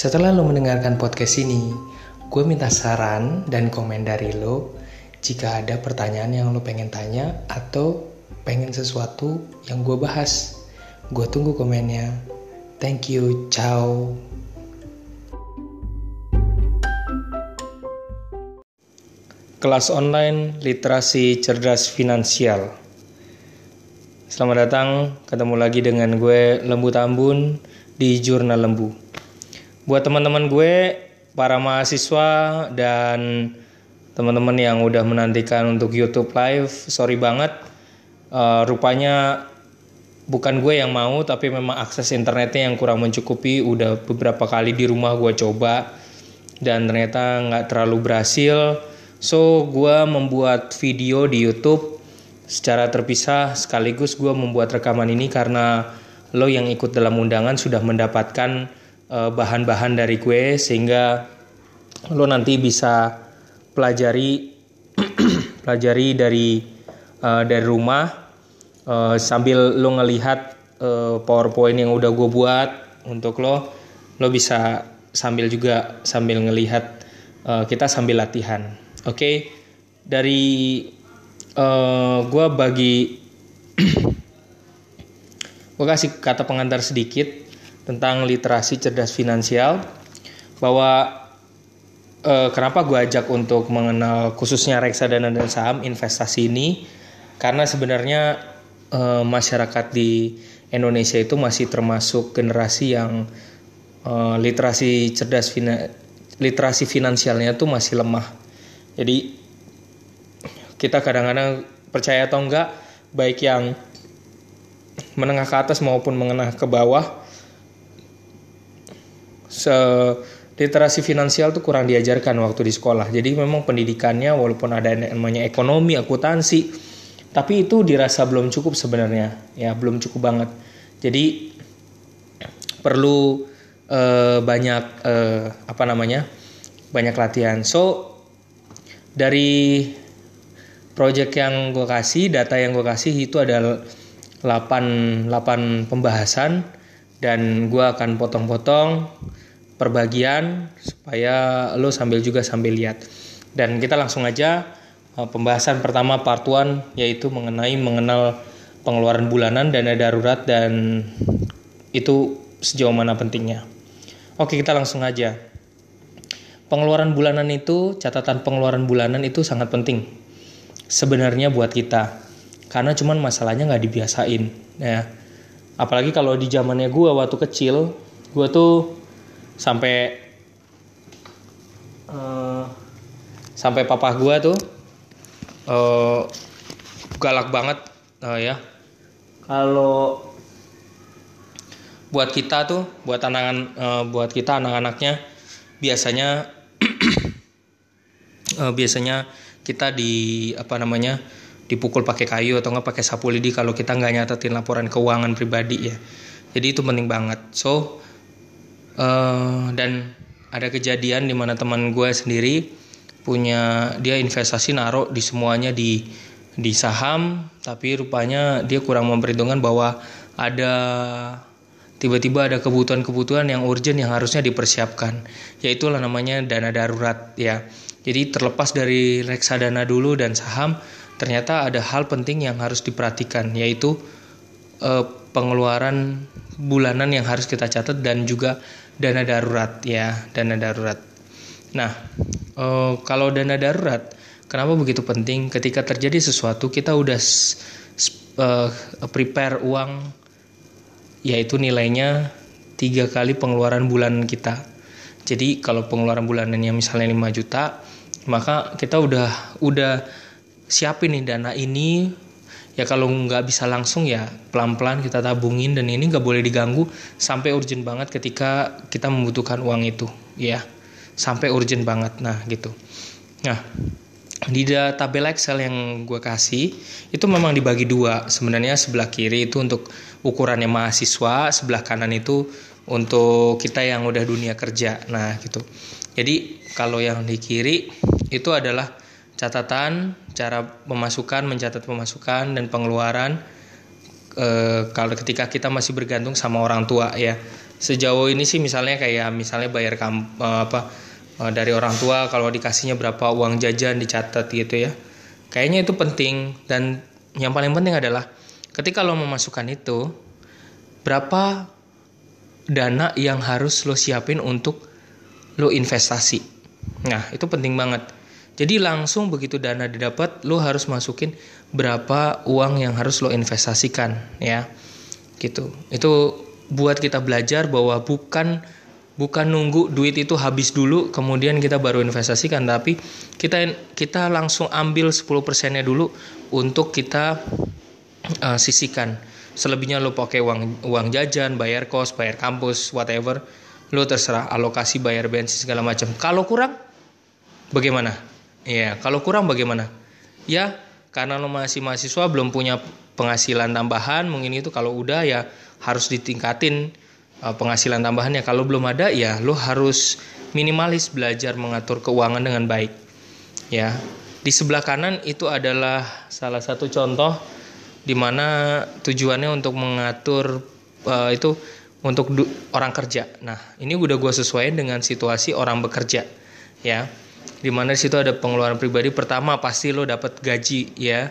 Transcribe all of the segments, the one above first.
Setelah lo mendengarkan podcast ini, gue minta saran dan komen dari lo jika ada pertanyaan yang lo pengen tanya atau pengen sesuatu yang gue bahas. Gue tunggu komennya. Thank you, ciao. Kelas online literasi cerdas finansial. Selamat datang, ketemu lagi dengan gue Lembu Tambun di Jurnal Lembu buat teman-teman gue para mahasiswa dan teman-teman yang udah menantikan untuk YouTube live sorry banget uh, rupanya bukan gue yang mau tapi memang akses internetnya yang kurang mencukupi udah beberapa kali di rumah gue coba dan ternyata nggak terlalu berhasil so gue membuat video di YouTube secara terpisah sekaligus gue membuat rekaman ini karena lo yang ikut dalam undangan sudah mendapatkan Eh, bahan-bahan dari kue sehingga lo nanti bisa pelajari pelajari dari uh, dari rumah uh, sambil lo ngelihat uh, powerpoint yang udah gue buat untuk lo lo bisa sambil juga sambil ngelihat uh, kita sambil latihan oke okay? dari uh, gue bagi gue kasih kata pengantar sedikit tentang literasi cerdas finansial bahwa eh, kenapa gue ajak untuk mengenal khususnya reksadana dan saham investasi ini karena sebenarnya eh, masyarakat di Indonesia itu masih termasuk generasi yang eh, literasi cerdas fina, literasi finansialnya itu masih lemah jadi kita kadang-kadang percaya atau enggak baik yang menengah ke atas maupun mengenah ke bawah se literasi finansial tuh kurang diajarkan waktu di sekolah. Jadi memang pendidikannya walaupun ada namanya ekonomi, akuntansi, tapi itu dirasa belum cukup sebenarnya, ya belum cukup banget. Jadi perlu eh, banyak eh, apa namanya? banyak latihan. So dari project yang gue kasih, data yang gue kasih itu ada 8 8 pembahasan dan gue akan potong-potong perbagian supaya lo sambil juga sambil lihat dan kita langsung aja eh, pembahasan pertama part 1 yaitu mengenai mengenal pengeluaran bulanan dana darurat dan itu sejauh mana pentingnya oke kita langsung aja pengeluaran bulanan itu catatan pengeluaran bulanan itu sangat penting sebenarnya buat kita karena cuman masalahnya nggak dibiasain ya apalagi kalau di zamannya gue waktu kecil gue tuh sampai uh, sampai papa gue tuh uh, galak banget uh, ya kalau buat kita tuh buat anak uh, buat kita anak-anaknya biasanya uh, biasanya kita di apa namanya dipukul pakai kayu atau nggak pakai sapu lidi kalau kita nggak nyatetin laporan keuangan pribadi ya jadi itu penting banget so uh, dan ada kejadian di mana teman gue sendiri punya dia investasi naruh di semuanya di di saham tapi rupanya dia kurang memperhitungkan bahwa ada tiba-tiba ada kebutuhan-kebutuhan yang urgent yang harusnya dipersiapkan yaitulah namanya dana darurat ya jadi terlepas dari reksadana dulu dan saham ternyata ada hal penting yang harus diperhatikan yaitu eh, pengeluaran bulanan yang harus kita catat dan juga dana darurat ya dana darurat. Nah eh, kalau dana darurat kenapa begitu penting? Ketika terjadi sesuatu kita udah eh, prepare uang yaitu nilainya tiga kali pengeluaran bulan kita. Jadi kalau pengeluaran bulanannya misalnya 5 juta, maka kita udah udah siapin nih dana ini ya kalau nggak bisa langsung ya pelan-pelan kita tabungin dan ini nggak boleh diganggu sampai urgent banget ketika kita membutuhkan uang itu ya sampai urgent banget nah gitu nah di tabel Excel yang gue kasih itu memang dibagi dua sebenarnya sebelah kiri itu untuk ukurannya mahasiswa sebelah kanan itu untuk kita yang udah dunia kerja nah gitu jadi kalau yang di kiri itu adalah catatan, cara pemasukan, mencatat pemasukan dan pengeluaran e, kalau ketika kita masih bergantung sama orang tua ya. Sejauh ini sih misalnya kayak misalnya bayar kamp, e, eh, apa e, dari orang tua kalau dikasihnya berapa uang jajan dicatat gitu ya. Kayaknya itu penting dan yang paling penting adalah ketika lo memasukkan itu berapa dana yang harus lo siapin untuk lo investasi. Nah, itu penting banget jadi langsung begitu dana didapat, lo harus masukin berapa uang yang harus lo investasikan, ya. Gitu. Itu buat kita belajar bahwa bukan bukan nunggu duit itu habis dulu kemudian kita baru investasikan, tapi kita kita langsung ambil 10 persennya dulu untuk kita uh, sisihkan. Selebihnya lo pakai uang uang jajan, bayar kos, bayar kampus, whatever. Lo terserah alokasi bayar bensin segala macam. Kalau kurang bagaimana? Iya, kalau kurang bagaimana? Ya, karena lo masih mahasiswa belum punya penghasilan tambahan, mungkin itu kalau udah ya harus ditingkatin eh, penghasilan tambahannya. Kalau belum ada ya lo harus minimalis belajar mengatur keuangan dengan baik. Ya. Di sebelah kanan itu adalah salah satu contoh di mana tujuannya untuk mengatur uh, itu untuk orang kerja. Nah, ini udah gue sesuaikan dengan situasi orang bekerja, ya. Di mana situ ada pengeluaran pribadi pertama pasti lo dapat gaji ya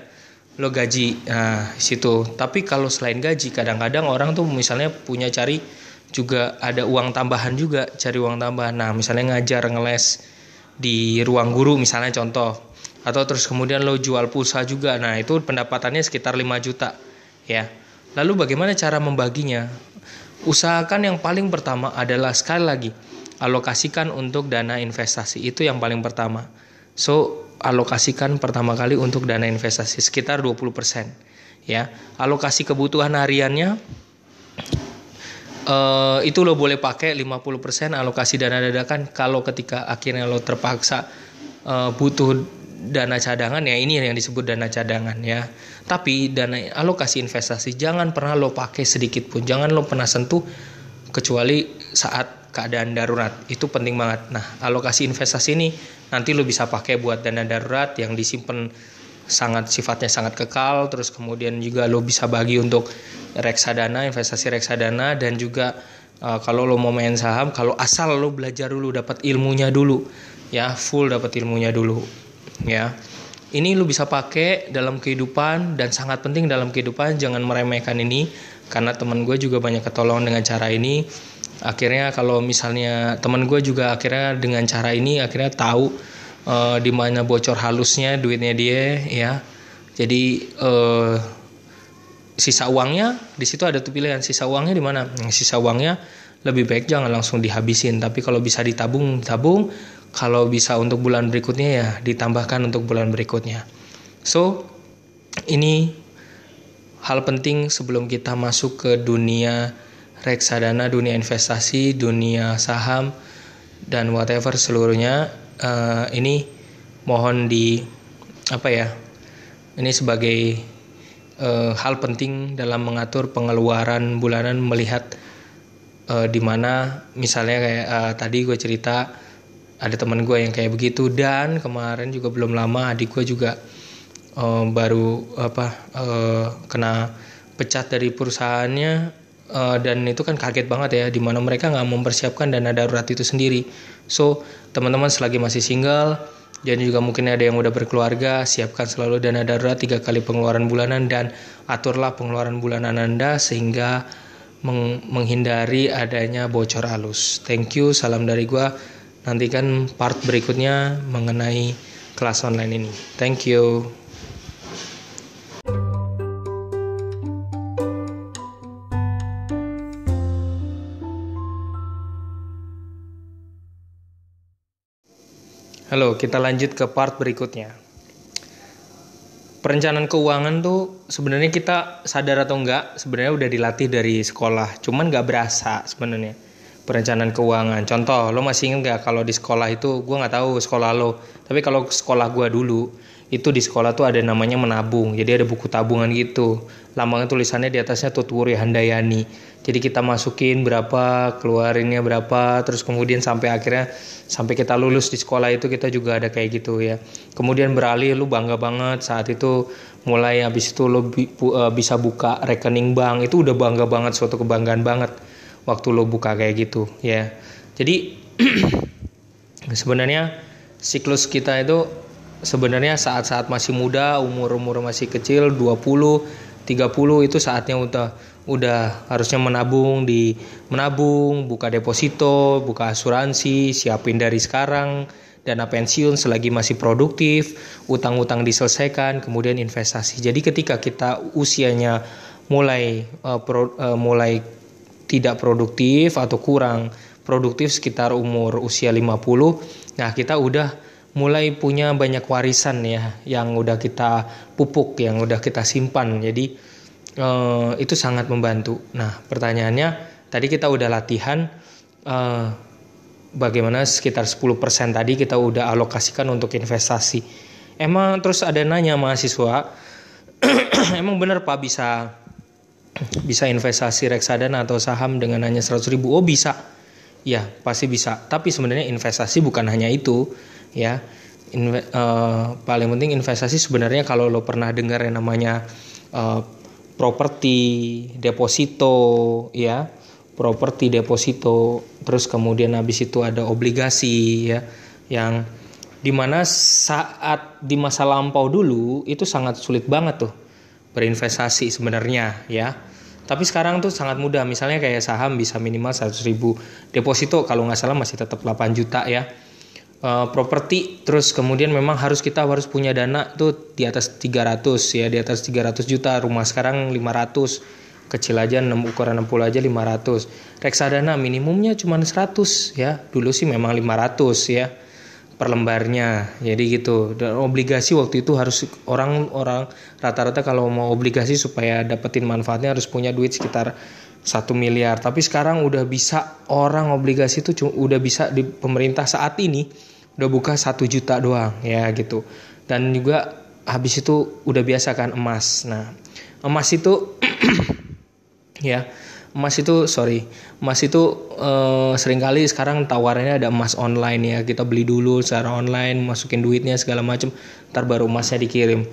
lo gaji nah situ tapi kalau selain gaji kadang-kadang orang tuh misalnya punya cari juga ada uang tambahan juga cari uang tambahan nah misalnya ngajar ngeles di ruang guru misalnya contoh atau terus kemudian lo jual pulsa juga nah itu pendapatannya sekitar 5 juta ya lalu bagaimana cara membaginya usahakan yang paling pertama adalah sekali lagi alokasikan untuk dana investasi itu yang paling pertama. So, alokasikan pertama kali untuk dana investasi sekitar 20% ya alokasi kebutuhan hariannya uh, itu lo boleh pakai 50% alokasi dana dadakan kalau ketika akhirnya lo terpaksa uh, butuh dana cadangan ya ini yang disebut dana cadangan ya tapi dana alokasi investasi jangan pernah lo pakai sedikit pun jangan lo pernah sentuh kecuali saat keadaan darurat itu penting banget nah alokasi investasi ini nanti lo bisa pakai buat dana darurat yang disimpan sangat sifatnya sangat kekal terus kemudian juga lo bisa bagi untuk reksadana investasi reksadana dan juga uh, kalau lo mau main saham kalau asal lo belajar dulu dapat ilmunya dulu ya full dapat ilmunya dulu ya ini lo bisa pakai dalam kehidupan dan sangat penting dalam kehidupan jangan meremehkan ini karena teman gue juga banyak ketolong dengan cara ini akhirnya kalau misalnya teman gue juga akhirnya dengan cara ini akhirnya tahu uh, di mana bocor halusnya duitnya dia ya jadi uh, sisa uangnya di situ ada tuh pilihan sisa uangnya di mana sisa uangnya lebih baik jangan langsung dihabisin tapi kalau bisa ditabung tabung kalau bisa untuk bulan berikutnya ya ditambahkan untuk bulan berikutnya so ini hal penting sebelum kita masuk ke dunia reksadana, dunia investasi, dunia saham, dan whatever seluruhnya. Uh, ini mohon di apa ya? Ini sebagai uh, hal penting dalam mengatur pengeluaran bulanan melihat uh, di mana misalnya kayak uh, tadi gue cerita ada teman gue yang kayak begitu dan kemarin juga belum lama adik gue juga uh, baru apa uh, kena pecat dari perusahaannya uh, dan itu kan kaget banget ya dimana mereka nggak mempersiapkan dana darurat itu sendiri so teman-teman selagi masih single dan juga mungkin ada yang udah berkeluarga siapkan selalu dana darurat tiga kali pengeluaran bulanan dan aturlah pengeluaran bulanan anda sehingga meng menghindari adanya bocor alus thank you salam dari gua nantikan part berikutnya mengenai kelas online ini thank you Halo, kita lanjut ke part berikutnya. Perencanaan keuangan tuh sebenarnya kita sadar atau enggak sebenarnya udah dilatih dari sekolah, cuman nggak berasa sebenarnya perencanaan keuangan. Contoh, lo masih inget nggak kalau di sekolah itu gue nggak tahu sekolah lo, tapi kalau sekolah gue dulu itu di sekolah tuh ada namanya menabung. Jadi ada buku tabungan gitu. Lambangnya tulisannya di atasnya Tutwuri Handayani. Jadi kita masukin berapa, keluarinnya berapa, terus kemudian sampai akhirnya sampai kita lulus di sekolah itu kita juga ada kayak gitu ya. Kemudian beralih lu bangga banget saat itu mulai habis itu lu bi bu, eh, bisa buka rekening bank itu udah bangga banget suatu kebanggaan banget waktu lu buka kayak gitu ya. Jadi sebenarnya siklus kita itu sebenarnya saat-saat masih muda, umur-umur masih kecil 20, 30 itu saatnya udah udah harusnya menabung di menabung, buka deposito, buka asuransi, siapin dari sekarang dana pensiun selagi masih produktif, utang-utang diselesaikan, kemudian investasi. Jadi ketika kita usianya mulai uh, pro, uh, mulai tidak produktif atau kurang produktif sekitar umur usia 50, nah kita udah mulai punya banyak warisan ya yang udah kita pupuk, yang udah kita simpan. Jadi eh, itu sangat membantu. Nah, pertanyaannya tadi kita udah latihan eh, bagaimana sekitar 10% tadi kita udah alokasikan untuk investasi. Emang terus ada nanya mahasiswa, emang bener Pak bisa bisa investasi reksadana atau saham dengan hanya 100 ribu? Oh bisa. Ya, pasti bisa. Tapi sebenarnya investasi bukan hanya itu ya Inve uh, paling penting investasi sebenarnya kalau lo pernah dengar yang namanya uh, properti deposito ya properti deposito terus kemudian habis itu ada obligasi ya yang dimana saat di masa lampau dulu itu sangat sulit banget tuh berinvestasi sebenarnya ya tapi sekarang tuh sangat mudah misalnya kayak saham bisa minimal 100 ribu deposito kalau nggak salah masih tetap 8 juta ya uh, properti terus kemudian memang harus kita harus punya dana tuh di atas 300 ya di atas 300 juta rumah sekarang 500 kecil aja 6 ukuran 60 aja 500 reksadana minimumnya cuma 100 ya dulu sih memang 500 ya per lembarnya jadi gitu dan obligasi waktu itu harus orang orang rata-rata kalau mau obligasi supaya dapetin manfaatnya harus punya duit sekitar satu miliar tapi sekarang udah bisa orang obligasi itu udah bisa di pemerintah saat ini udah buka satu juta doang ya gitu dan juga habis itu udah biasa kan emas nah emas itu ya emas itu sorry emas itu uh, seringkali sekarang tawarannya ada emas online ya kita beli dulu secara online masukin duitnya segala macam ntar baru emasnya dikirim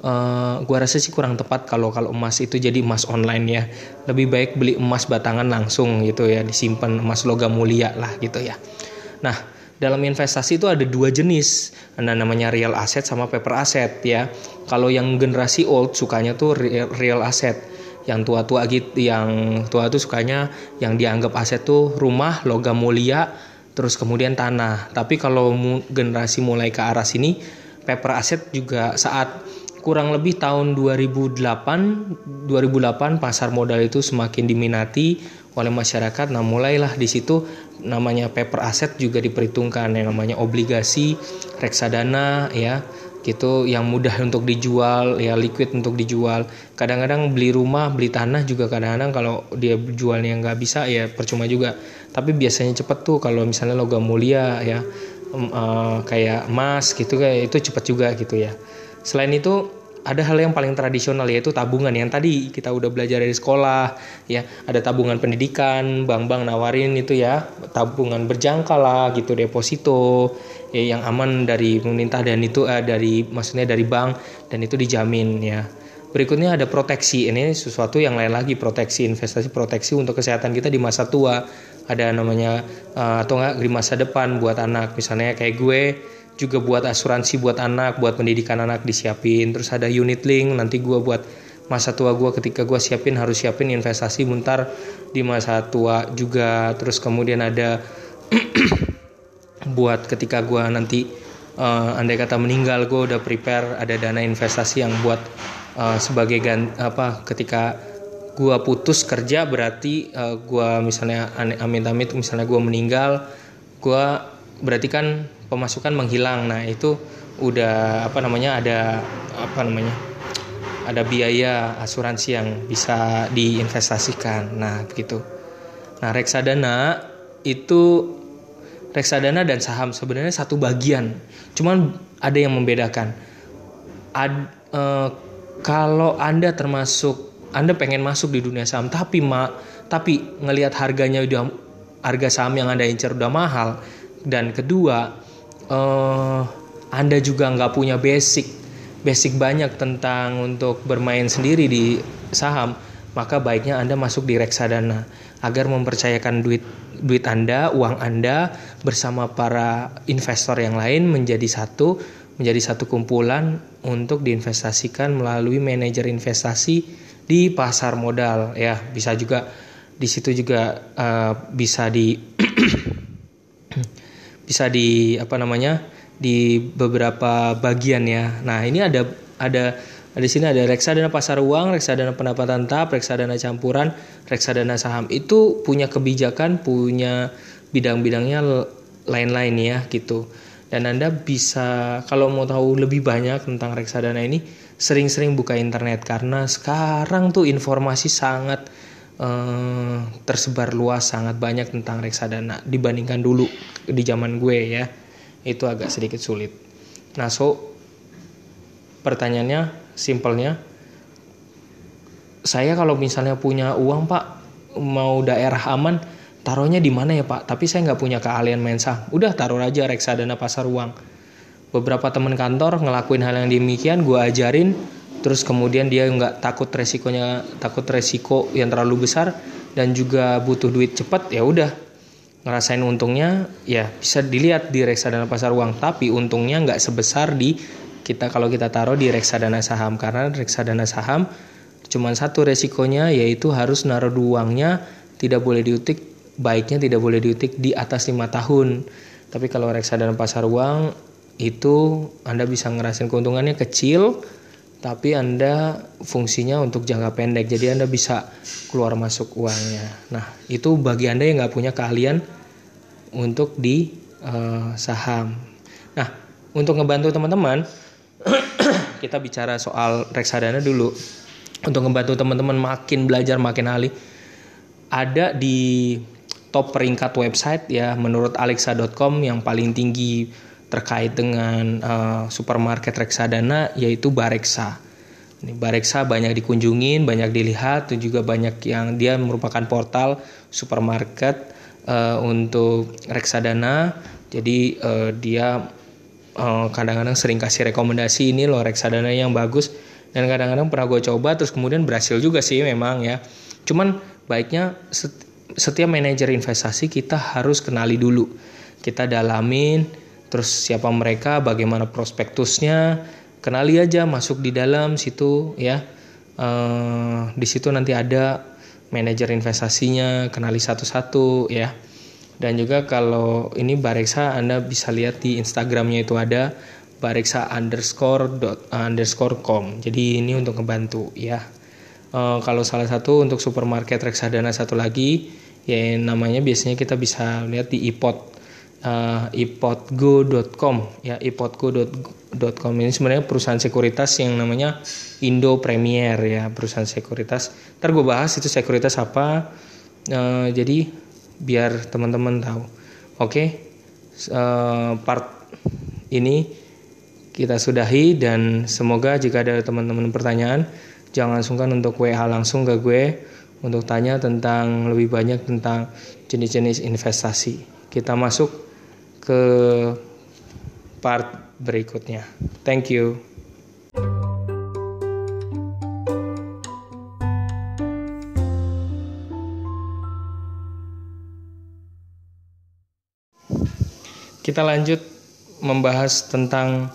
uh, gua rasa sih kurang tepat kalau kalau emas itu jadi emas online ya lebih baik beli emas batangan langsung gitu ya disimpan emas logam mulia lah gitu ya nah dalam investasi itu ada dua jenis ada nah, namanya real asset sama paper asset ya kalau yang generasi old sukanya tuh real, real asset yang tua-tua gitu yang tua tuh sukanya yang dianggap aset tuh rumah logam mulia terus kemudian tanah tapi kalau mu, generasi mulai ke arah sini paper aset juga saat kurang lebih tahun 2008 2008 pasar modal itu semakin diminati oleh masyarakat nah mulailah di situ namanya paper aset juga diperhitungkan yang namanya obligasi reksadana ya gitu yang mudah untuk dijual ya liquid untuk dijual kadang-kadang beli rumah beli tanah juga kadang-kadang kalau dia jualnya nggak bisa ya percuma juga tapi biasanya cepet tuh kalau misalnya logam mulia ya uh, kayak emas gitu kayak itu cepet juga gitu ya selain itu ada hal yang paling tradisional yaitu tabungan yang tadi kita udah belajar dari sekolah ya ada tabungan pendidikan bank-bank nawarin itu ya tabungan berjangka lah gitu deposito ya yang aman dari pemerintah dan itu eh, dari maksudnya dari bank dan itu dijamin ya. Berikutnya ada proteksi. Ini sesuatu yang lain lagi proteksi investasi proteksi untuk kesehatan kita di masa tua. Ada namanya uh, atau enggak di masa depan buat anak. Misalnya kayak gue juga buat asuransi buat anak, buat pendidikan anak disiapin. Terus ada unit link nanti gue buat masa tua gue ketika gue siapin harus siapin investasi bentar di masa tua juga. Terus kemudian ada buat ketika gue nanti uh, andai kata meninggal gue udah prepare ada dana investasi yang buat uh, sebagai gan apa ketika gue putus kerja berarti uh, eh, gue misalnya amit-amit misalnya gue meninggal gue berarti kan pemasukan menghilang nah itu udah apa namanya ada apa namanya ada biaya asuransi yang bisa diinvestasikan nah begitu nah reksadana itu reksadana dan saham sebenarnya satu bagian. Cuman ada yang membedakan. Ad, e, kalau Anda termasuk Anda pengen masuk di dunia saham tapi ma, tapi ngelihat harganya udah harga saham yang Anda incer udah mahal dan kedua e, Anda juga nggak punya basic basic banyak tentang untuk bermain sendiri di saham, maka baiknya Anda masuk di reksadana agar mempercayakan duit duit Anda, uang Anda bersama para investor yang lain menjadi satu, menjadi satu kumpulan untuk diinvestasikan melalui manajer investasi di pasar modal ya. Bisa juga di situ juga uh, bisa di bisa di apa namanya? di beberapa bagian ya. Nah, ini ada ada di sini ada reksadana pasar uang, reksadana pendapatan tetap, reksadana campuran, reksadana saham. Itu punya kebijakan, punya bidang-bidangnya lain-lain ya gitu. Dan Anda bisa kalau mau tahu lebih banyak tentang reksadana ini, sering-sering buka internet karena sekarang tuh informasi sangat eh, tersebar luas, sangat banyak tentang reksadana dibandingkan dulu di zaman gue ya. Itu agak sedikit sulit. Nah, so pertanyaannya simpelnya saya kalau misalnya punya uang pak mau daerah aman taruhnya di mana ya pak tapi saya nggak punya keahlian main saham udah taruh aja reksadana pasar uang beberapa teman kantor ngelakuin hal yang demikian gue ajarin terus kemudian dia nggak takut resikonya takut resiko yang terlalu besar dan juga butuh duit cepat ya udah ngerasain untungnya ya bisa dilihat di reksadana pasar uang tapi untungnya nggak sebesar di kita kalau kita taruh di reksadana saham karena reksadana saham cuma satu resikonya yaitu harus naruh uangnya tidak boleh diutik baiknya tidak boleh diutik di atas lima tahun tapi kalau reksadana pasar uang itu Anda bisa ngerasain keuntungannya kecil tapi Anda fungsinya untuk jangka pendek jadi Anda bisa keluar masuk uangnya nah itu bagi Anda yang nggak punya keahlian untuk di uh, saham nah untuk ngebantu teman-teman kita bicara soal reksadana dulu untuk membantu teman-teman makin belajar makin ahli ada di top peringkat website ya menurut alexa.com yang paling tinggi terkait dengan uh, supermarket reksadana yaitu Bareksa. Ini Bareksa banyak dikunjungin, banyak dilihat, dan juga banyak yang dia merupakan portal supermarket uh, untuk reksadana. Jadi uh, dia Eh, kadang-kadang sering kasih rekomendasi ini loh reksadana yang bagus dan kadang-kadang pernah gue coba terus kemudian berhasil juga sih memang ya cuman baiknya setiap manajer investasi kita harus kenali dulu kita dalamin terus siapa mereka bagaimana prospektusnya kenali aja masuk di dalam situ ya uh, di situ nanti ada manajer investasinya kenali satu-satu ya dan juga kalau ini Bareksa Anda bisa lihat di Instagramnya itu ada bareksa underscore dot eh, underscore com. Jadi ini untuk membantu ya. E, kalau salah satu untuk supermarket reksadana satu lagi ya namanya biasanya kita bisa lihat di ipod uh, eh, ipotgo.com ya ipodgo.com ini sebenarnya perusahaan sekuritas yang namanya Indo Premier ya perusahaan sekuritas ntar gue bahas itu sekuritas apa uh, jadi biar teman-teman tahu. Oke, uh, part ini kita sudahi dan semoga jika ada teman-teman pertanyaan jangan sungkan untuk WA langsung ke gue untuk tanya tentang lebih banyak tentang jenis-jenis investasi. Kita masuk ke part berikutnya. Thank you. Kita lanjut membahas tentang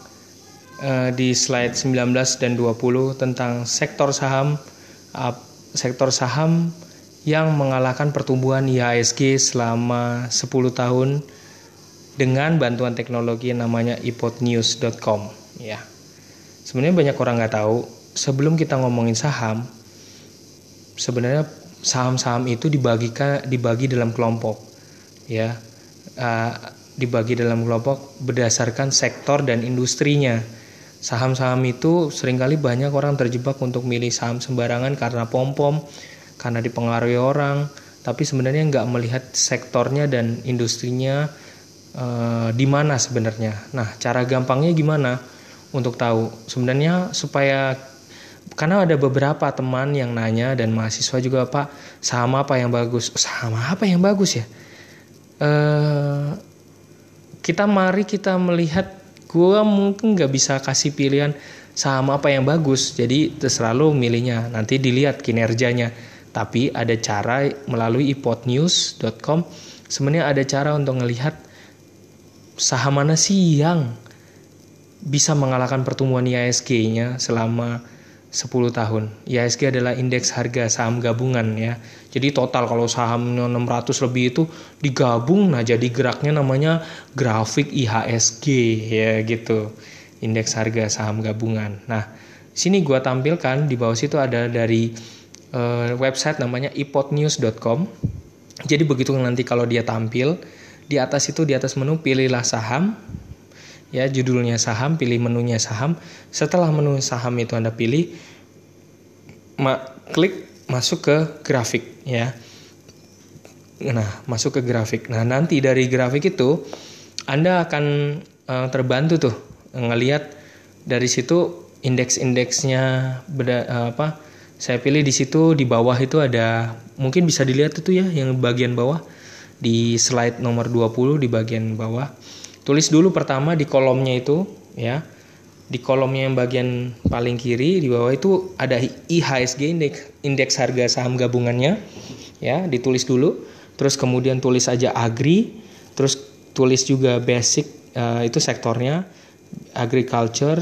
uh, di slide 19 dan 20 tentang sektor saham uh, sektor saham yang mengalahkan pertumbuhan IHSG selama 10 tahun dengan bantuan teknologi yang namanya ipotnews.com ya. Sebenarnya banyak orang nggak tahu sebelum kita ngomongin saham sebenarnya saham-saham itu dibagikan dibagi dalam kelompok ya. Uh, dibagi dalam kelompok berdasarkan sektor dan industrinya. Saham-saham itu seringkali banyak orang terjebak untuk milih saham sembarangan karena pom-pom, karena dipengaruhi orang, tapi sebenarnya nggak melihat sektornya dan industrinya e, di mana sebenarnya. Nah, cara gampangnya gimana untuk tahu? Sebenarnya supaya karena ada beberapa teman yang nanya dan mahasiswa juga pak saham apa yang bagus saham apa yang bagus ya eh kita mari kita melihat gue mungkin nggak bisa kasih pilihan saham apa yang bagus jadi terserah lo milihnya nanti dilihat kinerjanya tapi ada cara melalui ipotnews.com sebenarnya ada cara untuk melihat saham mana sih yang bisa mengalahkan pertumbuhan iasg nya selama 10 tahun. IHSG adalah indeks harga saham gabungan ya. Jadi total kalau saham 600 lebih itu digabung nah jadi geraknya namanya grafik IHSG ya gitu. Indeks harga saham gabungan. Nah, sini gua tampilkan di bawah situ ada dari uh, website namanya ipotnews.com. Jadi begitu nanti kalau dia tampil di atas itu di atas menu pilihlah saham, ya judulnya saham, pilih menunya saham. Setelah menu saham itu Anda pilih, ma klik masuk ke grafik ya. Nah, masuk ke grafik. Nah, nanti dari grafik itu Anda akan uh, terbantu tuh ngelihat dari situ indeks-indeksnya beda uh, apa? Saya pilih di situ di bawah itu ada mungkin bisa dilihat itu ya yang bagian bawah di slide nomor 20 di bagian bawah Tulis dulu pertama di kolomnya itu ya. Di kolomnya yang bagian paling kiri di bawah itu ada IHSG indeks harga saham gabungannya ya, ditulis dulu. Terus kemudian tulis aja agri, terus tulis juga basic uh, itu sektornya agriculture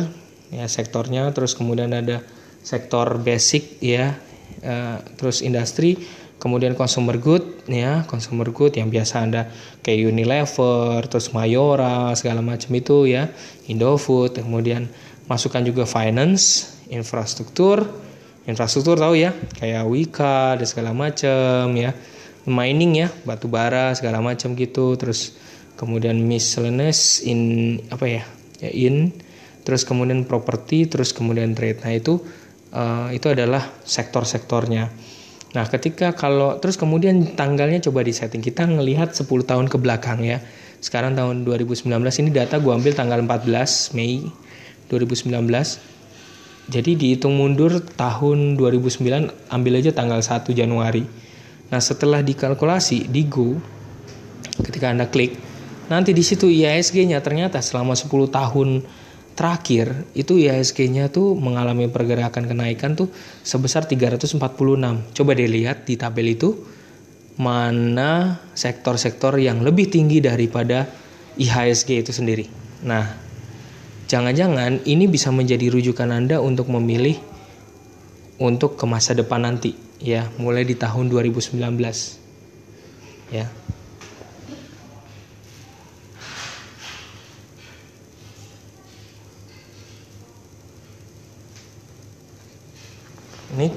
ya sektornya terus kemudian ada sektor basic ya uh, terus industri Kemudian consumer good ya, consumer good yang biasa Anda kayak Unilever, terus Mayora, segala macam itu ya, Indofood, kemudian masukkan juga finance, infrastruktur, infrastruktur tahu ya, kayak Wika dan segala macam ya. Mining ya, batu bara segala macam gitu, terus kemudian miscellaneous in apa ya? Ya in terus kemudian properti, terus kemudian trade. Nah, itu uh, itu adalah sektor-sektornya. Nah, ketika kalau terus kemudian tanggalnya coba di setting Kita ngelihat 10 tahun ke belakang ya. Sekarang tahun 2019 ini data gue ambil tanggal 14 Mei 2019. Jadi dihitung mundur tahun 2009 ambil aja tanggal 1 Januari. Nah, setelah dikalkulasi di Go ketika Anda klik nanti di situ IISG-nya ternyata selama 10 tahun terakhir itu IHSG-nya tuh mengalami pergerakan kenaikan tuh sebesar 346. Coba dilihat di tabel itu mana sektor-sektor yang lebih tinggi daripada IHSG itu sendiri. Nah, jangan-jangan ini bisa menjadi rujukan Anda untuk memilih untuk ke masa depan nanti ya, mulai di tahun 2019. Ya. teknik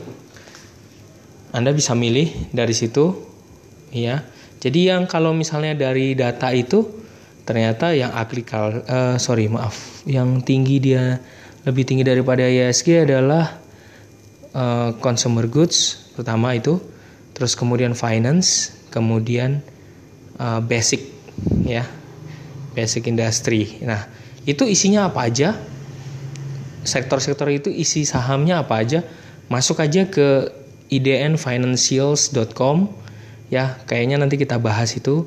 Anda bisa milih dari situ ya jadi yang kalau misalnya dari data itu ternyata yang aplikal uh, eh, sorry maaf yang tinggi dia lebih tinggi daripada ISG adalah uh, consumer goods pertama itu terus kemudian finance kemudian uh, basic ya basic industry nah itu isinya apa aja sektor-sektor itu isi sahamnya apa aja masuk aja ke idnfinancials.com ya kayaknya nanti kita bahas itu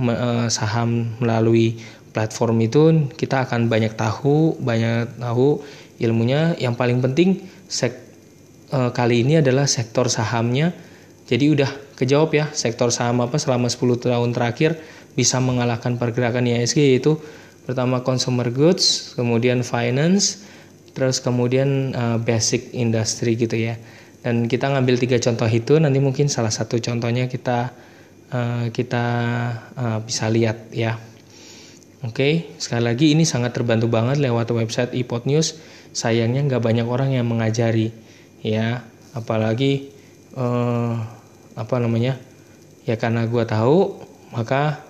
eh, saham melalui platform itu kita akan banyak tahu banyak tahu ilmunya yang paling penting sek, eh, kali ini adalah sektor sahamnya jadi udah kejawab ya sektor saham apa selama 10 tahun terakhir bisa mengalahkan pergerakan ISG yaitu pertama consumer goods kemudian finance terus kemudian uh, basic industry gitu ya dan kita ngambil tiga contoh itu nanti mungkin salah satu contohnya kita uh, kita uh, bisa lihat ya oke okay. sekali lagi ini sangat terbantu banget lewat website iPod News sayangnya nggak banyak orang yang mengajari ya apalagi uh, apa namanya ya karena gue tahu maka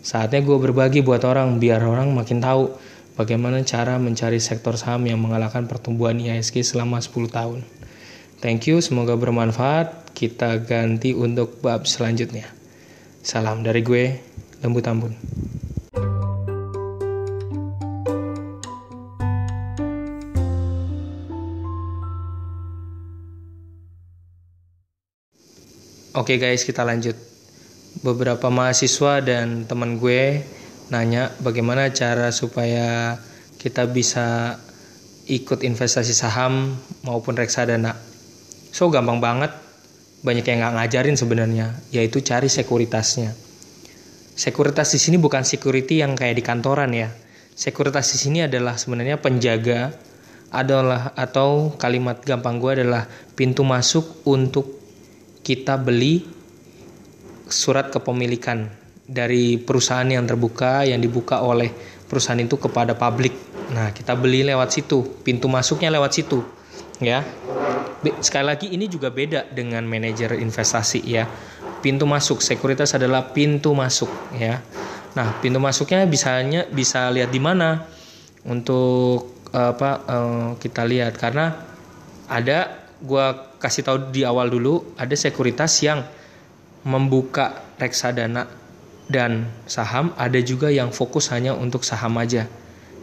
saatnya gue berbagi buat orang biar orang makin tahu Bagaimana cara mencari sektor saham yang mengalahkan pertumbuhan IHSG selama 10 tahun? Thank you, semoga bermanfaat. Kita ganti untuk bab selanjutnya. Salam dari gue, Lembu Tambun. Oke okay guys, kita lanjut. Beberapa mahasiswa dan teman gue nanya bagaimana cara supaya kita bisa ikut investasi saham maupun reksadana. So gampang banget, banyak yang nggak ngajarin sebenarnya, yaitu cari sekuritasnya. Sekuritas di sini bukan security yang kayak di kantoran ya. Sekuritas di sini adalah sebenarnya penjaga adalah atau kalimat gampang gue adalah pintu masuk untuk kita beli surat kepemilikan dari perusahaan yang terbuka yang dibuka oleh perusahaan itu kepada publik. Nah, kita beli lewat situ, pintu masuknya lewat situ. Ya. Sekali lagi ini juga beda dengan manajer investasi ya. Pintu masuk sekuritas adalah pintu masuk ya. Nah, pintu masuknya bisanya bisa lihat di mana untuk apa eh, kita lihat karena ada gua kasih tahu di awal dulu ada sekuritas yang membuka reksadana dan saham, ada juga yang fokus hanya untuk saham aja.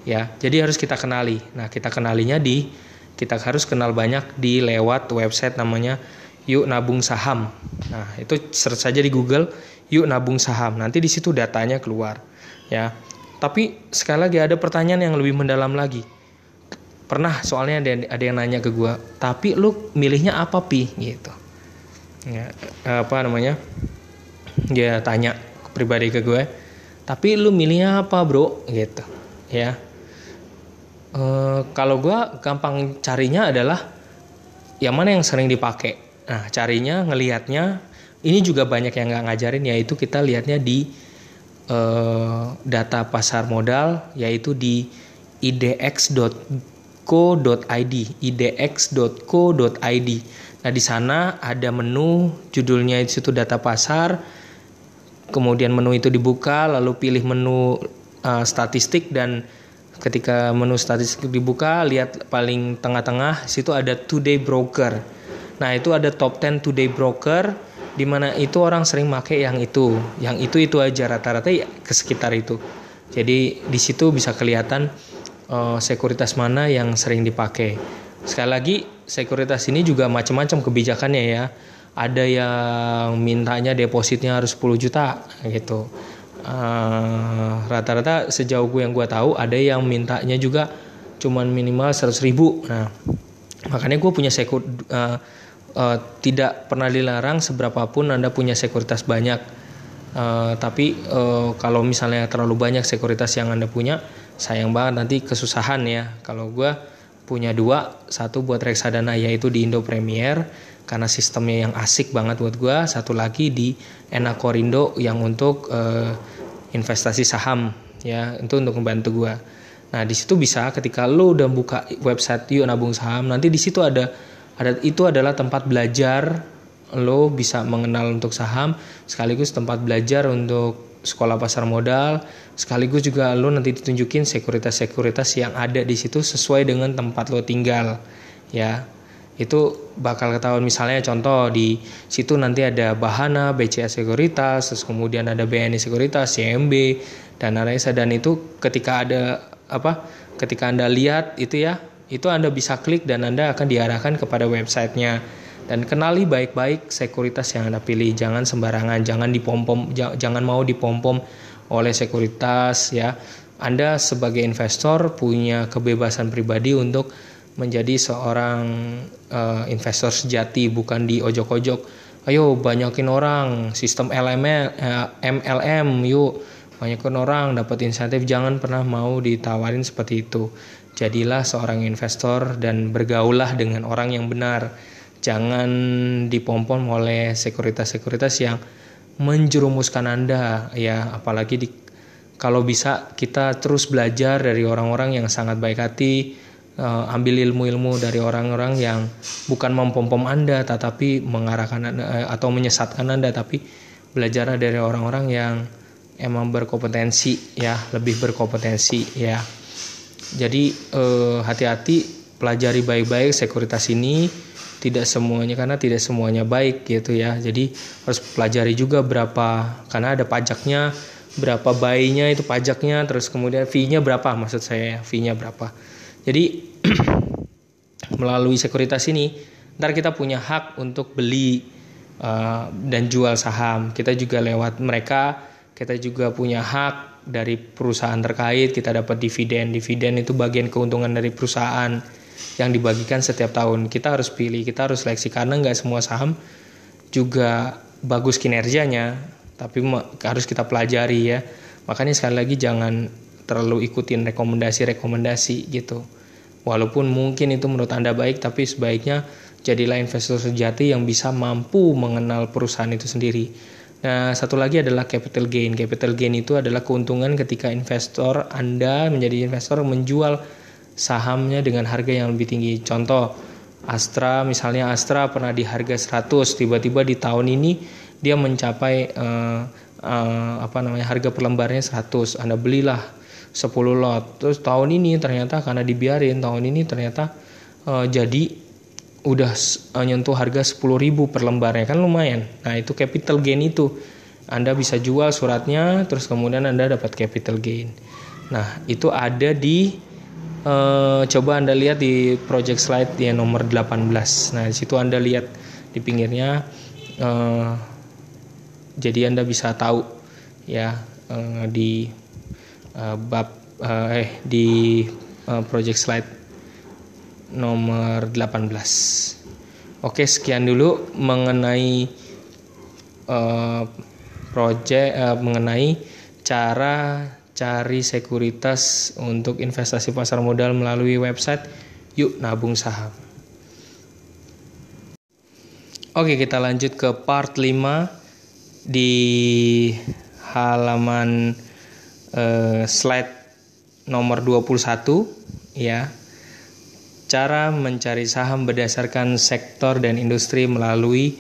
Ya, jadi harus kita kenali. Nah, kita kenalinya di kita harus kenal banyak di lewat website namanya Yuk Nabung Saham. Nah, itu search saja di Google Yuk Nabung Saham. Nanti di situ datanya keluar. Ya. Tapi sekali lagi ada pertanyaan yang lebih mendalam lagi. Pernah soalnya ada, ada yang nanya ke gua, "Tapi lu milihnya apa, Pi?" gitu. Ya, eh, apa namanya? Dia ya, tanya pribadi ke gue tapi lu milihnya apa bro gitu ya e, kalau gue gampang carinya adalah yang mana yang sering dipakai nah carinya ngelihatnya ini juga banyak yang nggak ngajarin yaitu kita lihatnya di e, data pasar modal yaitu di idx.co.id idx.co.id Nah, di sana ada menu judulnya itu data pasar kemudian menu itu dibuka lalu pilih menu uh, statistik dan ketika menu statistik dibuka lihat paling tengah-tengah situ ada today broker nah itu ada top 10 today broker di mana itu orang sering make yang itu yang itu itu aja rata-rata ya ke sekitar itu jadi di situ bisa kelihatan uh, sekuritas mana yang sering dipakai sekali lagi sekuritas ini juga macam-macam kebijakannya ya ada yang mintanya depositnya harus 10 juta gitu eh, rata-rata uh, sejauh gue yang gue tahu ada yang mintanya juga cuman minimal 100 ribu nah makanya gue punya sekur uh, uh, tidak pernah dilarang seberapapun anda punya sekuritas banyak uh, tapi uh, kalau misalnya terlalu banyak sekuritas yang anda punya sayang banget nanti kesusahan ya kalau gue punya dua satu buat reksadana yaitu di Indo Premier karena sistemnya yang asik banget buat gue satu lagi di Enakorindo yang untuk uh, investasi saham ya itu untuk membantu gue nah di situ bisa ketika lo udah buka website yuk nabung saham nanti di situ ada ada itu adalah tempat belajar lo bisa mengenal untuk saham sekaligus tempat belajar untuk sekolah pasar modal sekaligus juga lo nanti ditunjukin sekuritas-sekuritas yang ada di situ sesuai dengan tempat lo tinggal ya itu bakal ketahuan misalnya contoh di situ nanti ada Bahana, BCA Sekuritas, terus kemudian ada BNI Sekuritas, CMB dan Analisa dan itu ketika ada apa? Ketika Anda lihat itu ya, itu Anda bisa klik dan Anda akan diarahkan kepada websitenya dan kenali baik-baik sekuritas yang Anda pilih jangan sembarangan jangan dipompom jangan mau dipompom oleh sekuritas ya Anda sebagai investor punya kebebasan pribadi untuk menjadi seorang uh, investor sejati bukan di ojok-ojok ayo banyakin orang sistem LML uh, eh, MLM yuk banyakin orang dapat insentif jangan pernah mau ditawarin seperti itu jadilah seorang investor dan bergaulah dengan orang yang benar jangan dipompon oleh sekuritas-sekuritas yang menjerumuskan Anda ya apalagi di kalau bisa kita terus belajar dari orang-orang yang sangat baik hati uh, ambil ilmu-ilmu dari orang-orang yang bukan mempom-pom Anda tetapi mengarahkan anda, eh, atau menyesatkan Anda tapi belajar dari orang-orang yang emang berkompetensi ya, lebih berkompetensi ya. Jadi hati eh, hati-hati pelajari baik-baik sekuritas ini tidak semuanya karena tidak semuanya baik gitu ya. Jadi harus pelajari juga berapa karena ada pajaknya berapa bayinya itu pajaknya terus kemudian fee-nya berapa maksud saya ya, fee-nya berapa jadi melalui sekuritas ini ntar kita punya hak untuk beli uh, dan jual saham. Kita juga lewat mereka kita juga punya hak dari perusahaan terkait, kita dapat dividen. Dividen itu bagian keuntungan dari perusahaan yang dibagikan setiap tahun. Kita harus pilih, kita harus seleksi karena nggak semua saham juga bagus kinerjanya, tapi harus kita pelajari ya. Makanya sekali lagi jangan terlalu ikutin rekomendasi-rekomendasi gitu. Walaupun mungkin itu menurut Anda baik, tapi sebaiknya jadilah investor sejati yang bisa mampu mengenal perusahaan itu sendiri. Nah, satu lagi adalah capital gain. Capital gain itu adalah keuntungan ketika investor Anda menjadi investor menjual sahamnya dengan harga yang lebih tinggi. Contoh, Astra misalnya Astra pernah di harga 100, tiba-tiba di tahun ini dia mencapai uh, uh, apa namanya harga per 100. Anda belilah 10 lot terus tahun ini ternyata karena dibiarin tahun ini ternyata uh, jadi udah uh, nyentuh harga ribu per lembarnya kan lumayan nah itu capital gain itu anda bisa jual suratnya terus kemudian Anda dapat capital gain. Nah, itu ada di uh, coba Anda lihat di project slide yang nomor 18. Nah, disitu Anda lihat di pinggirnya uh, jadi Anda bisa tahu ya uh, di Eh, bab uh, eh di uh, project slide nomor 18. Oke, sekian dulu mengenai uh, project uh, mengenai cara cari sekuritas untuk investasi pasar modal melalui website Yuk Nabung Saham. Oke, kita lanjut ke part 5 di halaman eh, slide nomor 21 ya. Cara mencari saham berdasarkan sektor dan industri melalui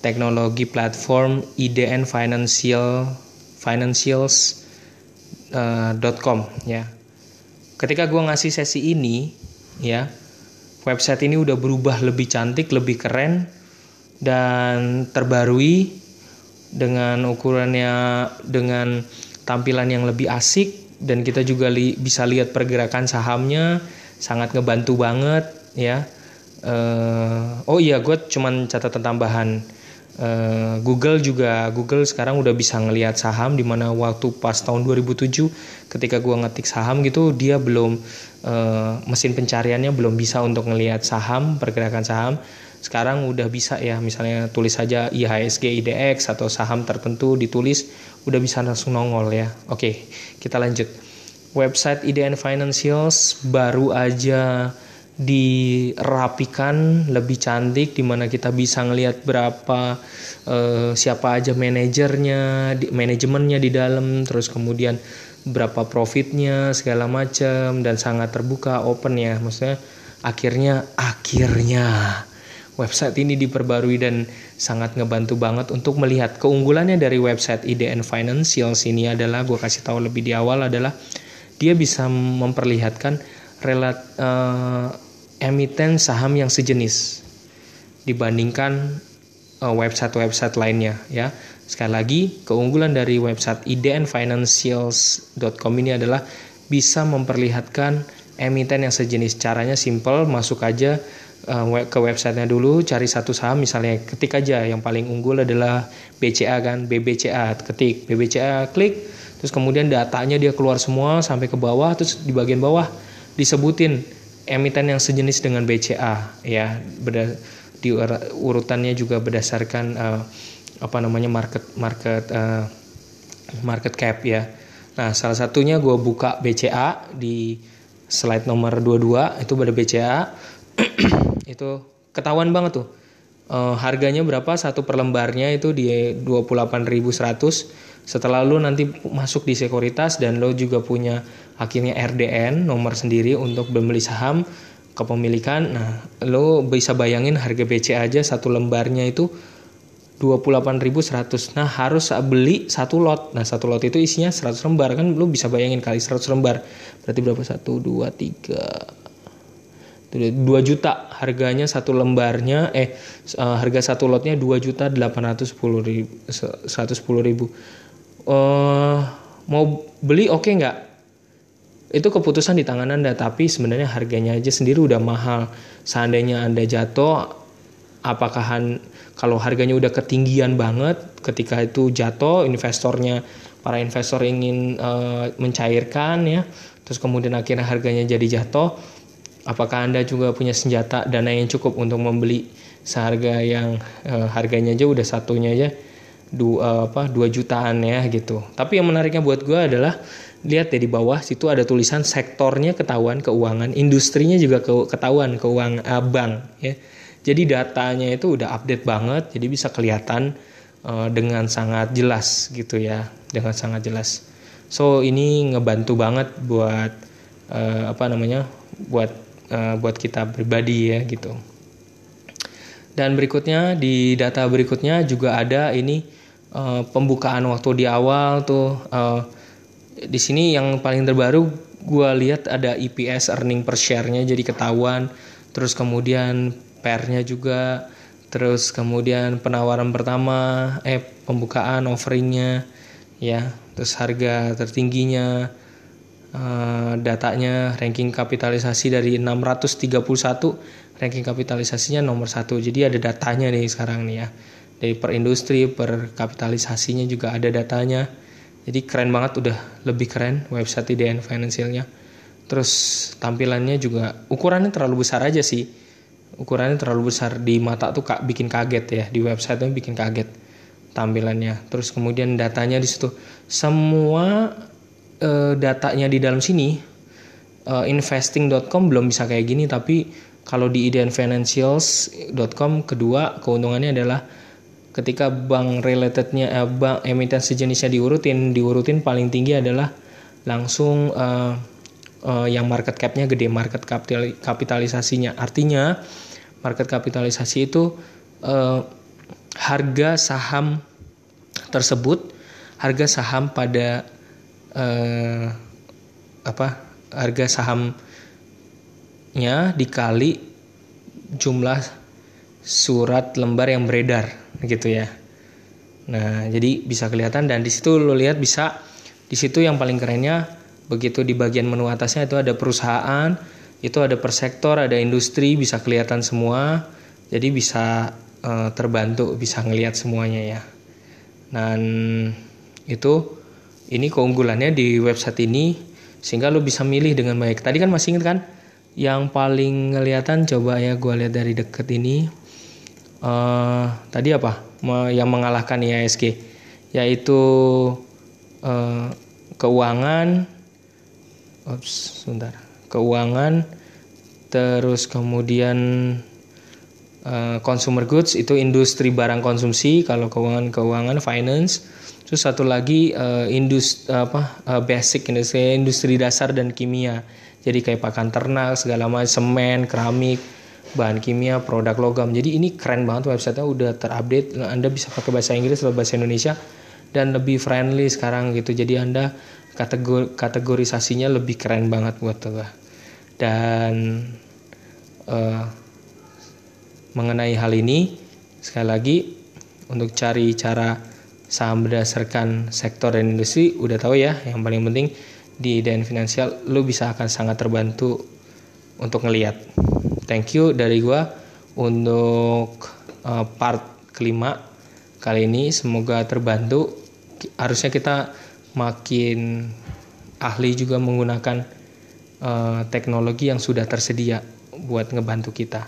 teknologi platform IDN Financial financials.com eh, uh, ya. Ketika gua ngasih sesi ini ya, website ini udah berubah lebih cantik, lebih keren dan terbarui dengan ukurannya dengan tampilan yang lebih asik dan kita juga li bisa lihat pergerakan sahamnya sangat ngebantu banget ya uh, oh iya gue cuman catatan tambahan uh, Google juga Google sekarang udah bisa ngelihat saham di mana waktu pas tahun 2007 ketika gue ngetik saham gitu dia belum uh, mesin pencariannya belum bisa untuk ngelihat saham pergerakan saham sekarang udah bisa ya misalnya tulis saja IHSG IDX atau saham tertentu ditulis udah bisa langsung nongol ya oke kita lanjut website IDN Financials baru aja dirapikan lebih cantik dimana kita bisa ngelihat berapa eh, siapa aja manajernya manajemennya di dalam terus kemudian berapa profitnya segala macam dan sangat terbuka open ya maksudnya akhirnya akhirnya website ini diperbarui dan sangat ngebantu banget untuk melihat keunggulannya dari website IDN Financials ini adalah gue kasih tahu lebih di awal adalah dia bisa memperlihatkan relat uh, emiten saham yang sejenis dibandingkan eh, website-website lainnya ya. Sekali lagi, keunggulan dari website idnfinancials.com ini adalah bisa memperlihatkan emiten yang sejenis. Caranya simple, masuk aja Eh, ke websitenya dulu cari satu saham misalnya ketik aja yang paling unggul adalah BCA kan BBCA ketik BBCA klik terus kemudian datanya dia keluar semua sampai ke bawah terus di bagian bawah disebutin emiten yang sejenis dengan BCA ya berda, di urutannya juga berdasarkan uh, apa namanya market market uh, market cap ya nah salah satunya gue buka BCA di slide nomor 22 itu pada BCA itu ketahuan banget tuh e, harganya berapa satu per lembarnya itu di 28.100 setelah lu nanti masuk di sekuritas dan lo juga punya akhirnya RDN nomor sendiri untuk membeli saham kepemilikan nah lo bisa bayangin harga BC aja satu lembarnya itu 28.100 nah harus beli satu lot nah satu lot itu isinya 100 lembar kan lo bisa bayangin kali 100 lembar berarti berapa 1 2 3 2 gitu juta harganya satu lembarnya eh uh, harga satu lotnya 2 juta 810 ribu, 110 ribu uh, eh, mau beli oke okay nggak itu keputusan di tangan anda tapi sebenarnya harganya aja sendiri udah mahal seandainya anda jatuh apakah han, kalau harganya udah ketinggian banget ketika itu jatuh investornya para investor ingin uh, mencairkan ya terus kemudian akhirnya harganya jadi jatuh Apakah Anda juga punya senjata dana yang cukup untuk membeli seharga yang e, harganya aja udah satunya aja dua eh, apa dua jutaan ya gitu. Tapi yang menariknya buat gue adalah lihat ya di bawah situ ada tulisan sektornya ketahuan keuangan, industrinya juga ketahuan keuangan e, eh, bank ya. Jadi datanya itu udah update banget, jadi bisa kelihatan e, dengan sangat jelas gitu ya, dengan sangat jelas. So ini ngebantu banget buat e, apa namanya, buat uh, buat kita pribadi ya gitu. Dan berikutnya di data berikutnya juga ada ini uh, pembukaan waktu di awal tuh uh, di sini yang paling terbaru gue lihat ada EPS earning per share-nya jadi ketahuan terus kemudian pair-nya e juga terus kemudian penawaran pertama eh pembukaan offering-nya ya terus harga tertingginya Eh, datanya ranking kapitalisasi dari 631 ranking kapitalisasinya nomor satu jadi ada datanya nih sekarang nih ya dari per industri per kapitalisasinya juga ada datanya jadi keren banget udah lebih keren website IDN Financialnya terus tampilannya juga ukurannya terlalu besar aja sih ukurannya terlalu besar di mata tuh kak bikin kaget ya di website tuh bikin kaget tampilannya terus kemudian datanya di situ semua uh, datanya di dalam sini uh, eh, investing.com belum bisa kayak gini tapi kalau di ideanfinancials.com kedua keuntungannya adalah ketika bank relatednya eh, bank emiten sejenisnya diurutin diurutin paling tinggi adalah langsung uh, uh, yang market capnya gede market kapital, kapitalisasinya artinya market kapitalisasi itu uh, harga saham tersebut harga saham pada eh, apa harga sahamnya dikali jumlah surat lembar yang beredar gitu ya. Nah, jadi bisa kelihatan dan disitu situ lo lihat bisa disitu yang paling kerennya begitu di bagian menu atasnya itu ada perusahaan, itu ada per sektor, ada industri, bisa kelihatan semua. Jadi bisa uh, terbantu bisa ngelihat semuanya ya. Dan itu ini keunggulannya di website ini sehingga lo bisa milih dengan baik. Tadi kan masih inget kan? Yang paling kelihatan coba ya gue lihat dari deket ini. Uh, tadi apa? Yang mengalahkan IASG yaitu uh, keuangan. Ops, sebentar. Keuangan terus kemudian uh, consumer goods itu industri barang konsumsi kalau keuangan keuangan finance Terus satu lagi uh, eh, industri apa uh, basic industri industri dasar dan kimia. Jadi kayak pakan ternak segala macam semen, keramik, bahan kimia, produk logam. Jadi ini keren banget websitenya udah terupdate. Anda bisa pakai bahasa Inggris atau bahasa Indonesia dan lebih friendly sekarang gitu. Jadi Anda kategori kategorisasinya lebih keren banget buat gue. Dan uh, mengenai hal ini sekali lagi untuk cari cara saham berdasarkan sektor dan industri udah tahu ya yang paling penting di dan finansial lu bisa akan sangat terbantu untuk ngeliat thank you dari gua untuk uh, part kelima kali ini semoga terbantu harusnya kita makin ahli juga menggunakan uh, teknologi yang sudah tersedia buat ngebantu kita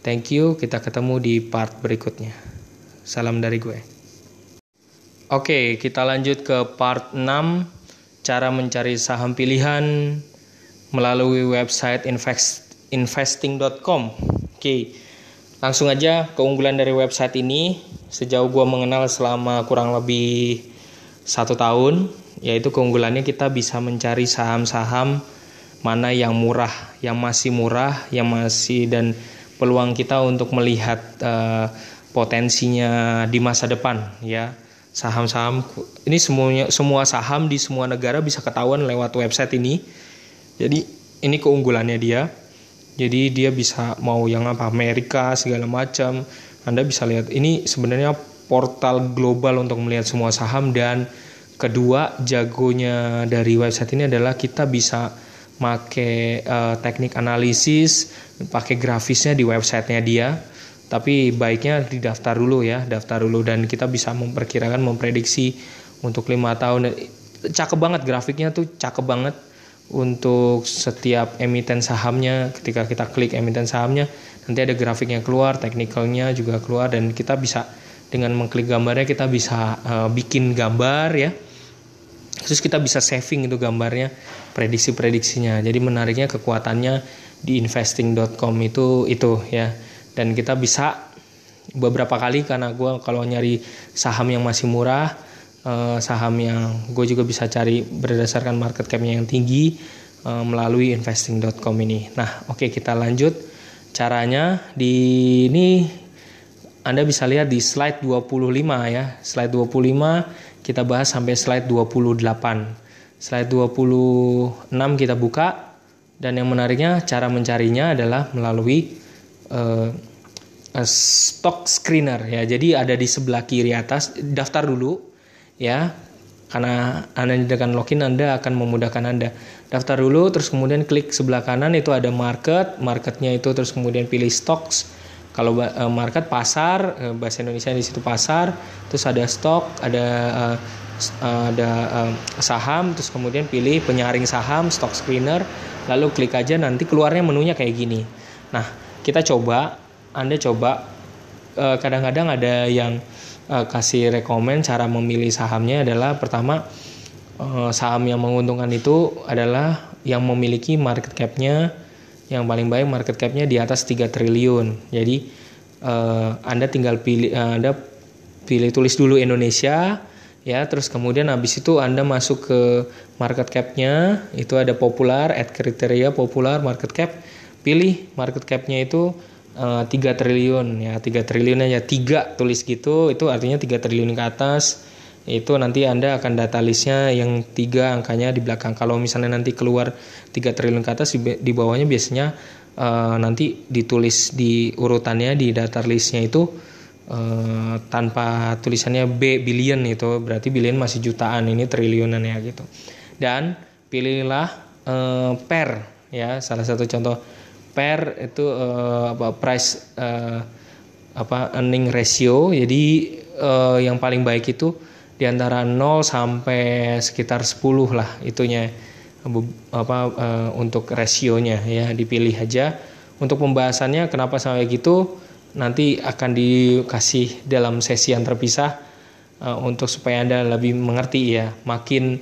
thank you kita ketemu di part berikutnya salam dari gue Oke, kita lanjut ke part 6 cara mencari saham pilihan melalui website invest, investing.com. Oke. Langsung aja keunggulan dari website ini sejauh gua mengenal selama kurang lebih satu tahun yaitu keunggulannya kita bisa mencari saham-saham mana yang murah, yang masih murah, yang masih dan peluang kita untuk melihat uh, potensinya di masa depan ya saham-saham ini semuanya semua saham di semua negara bisa ketahuan lewat website ini jadi ini keunggulannya dia jadi dia bisa mau yang apa Amerika segala macam Anda bisa lihat ini sebenarnya portal global untuk melihat semua saham dan kedua jagonya dari website ini adalah kita bisa make uh, teknik analisis pakai grafisnya di websitenya dia tapi baiknya didaftar dulu ya daftar dulu dan kita bisa memperkirakan memprediksi untuk lima tahun cakep banget grafiknya tuh cakep banget untuk setiap emiten sahamnya ketika kita klik emiten sahamnya nanti ada grafiknya keluar teknikalnya juga keluar dan kita bisa dengan mengklik gambarnya kita bisa uh, bikin gambar ya terus kita bisa saving itu gambarnya prediksi-prediksinya jadi menariknya kekuatannya di investing.com itu itu ya dan kita bisa beberapa kali karena gue kalau nyari saham yang masih murah eh, saham yang gue juga bisa cari berdasarkan market capnya yang tinggi eh, melalui investing.com ini nah oke okay, kita lanjut caranya di ini anda bisa lihat di slide 25 ya slide 25 kita bahas sampai slide 28 slide 26 kita buka dan yang menariknya cara mencarinya adalah melalui uh, stock screener ya. Jadi ada di sebelah kiri atas daftar dulu ya. Karena Anda dengan login Anda akan memudahkan Anda. Daftar dulu terus kemudian klik sebelah kanan itu ada market, marketnya itu terus kemudian pilih stocks. Kalau uh, market pasar, uh, bahasa Indonesia di situ pasar, terus ada stok, ada uh, ada saham terus kemudian pilih penyaring saham stock screener lalu klik aja nanti keluarnya menunya kayak gini nah kita coba anda coba eh, kadang-kadang ada yang eh, kasih rekomend cara memilih sahamnya adalah pertama eh, saham yang menguntungkan itu adalah yang memiliki market capnya yang paling baik market capnya di atas 3 triliun jadi anda tinggal pilih anda pilih tulis dulu Indonesia ya terus kemudian habis itu anda masuk ke market capnya itu ada popular add kriteria popular market cap pilih market cap-nya itu uh, eh, 3 triliun ya 3 triliun aja 3 tulis gitu itu artinya 3 triliun ke atas itu nanti Anda akan data listnya yang tiga angkanya di belakang. Kalau misalnya nanti keluar 3 triliun ke atas di bawahnya biasanya uh, nanti ditulis di urutannya di data listnya itu uh, tanpa tulisannya B billion itu berarti billion masih jutaan ini triliunan ya gitu. Dan pilihlah uh, per ya salah satu contoh PER itu uh, apa price uh, apa earning ratio. Jadi uh, yang paling baik itu di antara 0 sampai sekitar 10 lah itunya apa uh, untuk rasionya ya dipilih aja. Untuk pembahasannya kenapa sampai gitu nanti akan dikasih dalam sesi yang terpisah uh, untuk supaya Anda lebih mengerti ya. Makin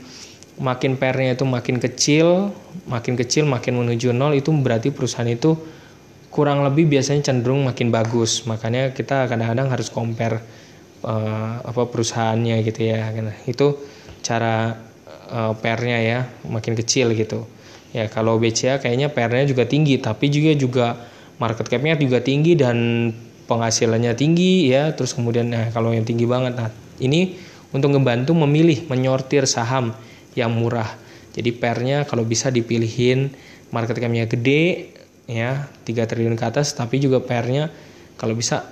makin pernya itu makin kecil, makin kecil makin menuju nol itu berarti perusahaan itu kurang lebih biasanya cenderung makin bagus. Makanya kita kadang-kadang harus compare uh, apa perusahaannya gitu ya. Itu cara uh, pernya ya, makin kecil gitu. Ya kalau BCA kayaknya pernya juga tinggi, tapi juga juga market capnya juga tinggi dan penghasilannya tinggi ya. Terus kemudian nah kalau yang tinggi banget, nah ini untuk membantu memilih menyortir saham yang murah. Jadi pernya kalau bisa dipilihin market capnya gede ya 3 triliun ke atas tapi juga pernya kalau bisa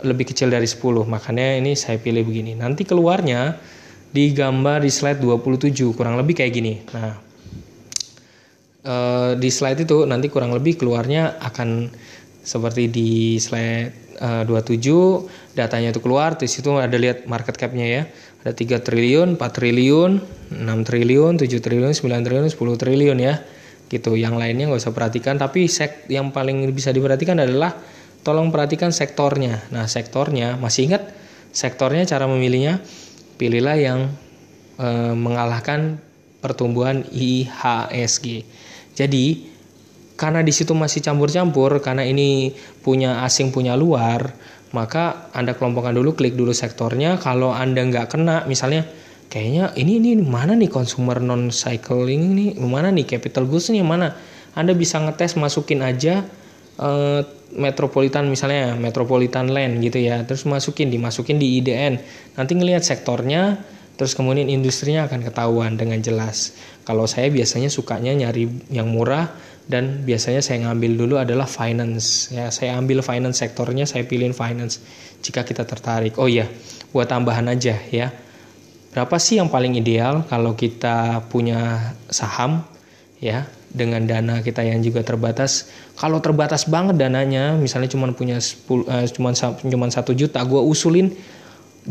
lebih kecil dari 10 makanya ini saya pilih begini nanti keluarnya di gambar di slide 27 kurang lebih kayak gini nah eh, di slide itu nanti kurang lebih keluarnya akan seperti di slide eh, uh, 27 datanya itu keluar di situ ada lihat market capnya ya ada 3 triliun, 4 triliun, 6 triliun, 7 triliun, 9 triliun, 10 triliun ya. Gitu. Yang lainnya nggak usah perhatikan, tapi sek yang paling bisa diperhatikan adalah tolong perhatikan sektornya. Nah, sektornya masih ingat sektornya cara memilihnya? Pilihlah yang e, mengalahkan pertumbuhan IHSG. Jadi, karena di situ masih campur-campur karena ini punya asing punya luar, maka Anda kelompokkan dulu, klik dulu sektornya. Kalau Anda nggak kena, misalnya kayaknya ini ini mana nih consumer non cycling ini mana nih capital goods ini mana anda bisa ngetes masukin aja eh, metropolitan misalnya metropolitan land gitu ya terus masukin dimasukin di IDN nanti ngelihat sektornya Terus kemudian industrinya akan ketahuan dengan jelas. Kalau saya biasanya sukanya nyari yang murah dan biasanya saya ngambil dulu adalah finance. Ya, saya ambil finance sektornya, saya pilih finance jika kita tertarik. Oh iya, buat tambahan aja ya. Berapa sih yang paling ideal kalau kita punya saham ya dengan dana kita yang juga terbatas. Kalau terbatas banget dananya, misalnya cuma punya 10 uh, cuma cuma 1 juta, gue usulin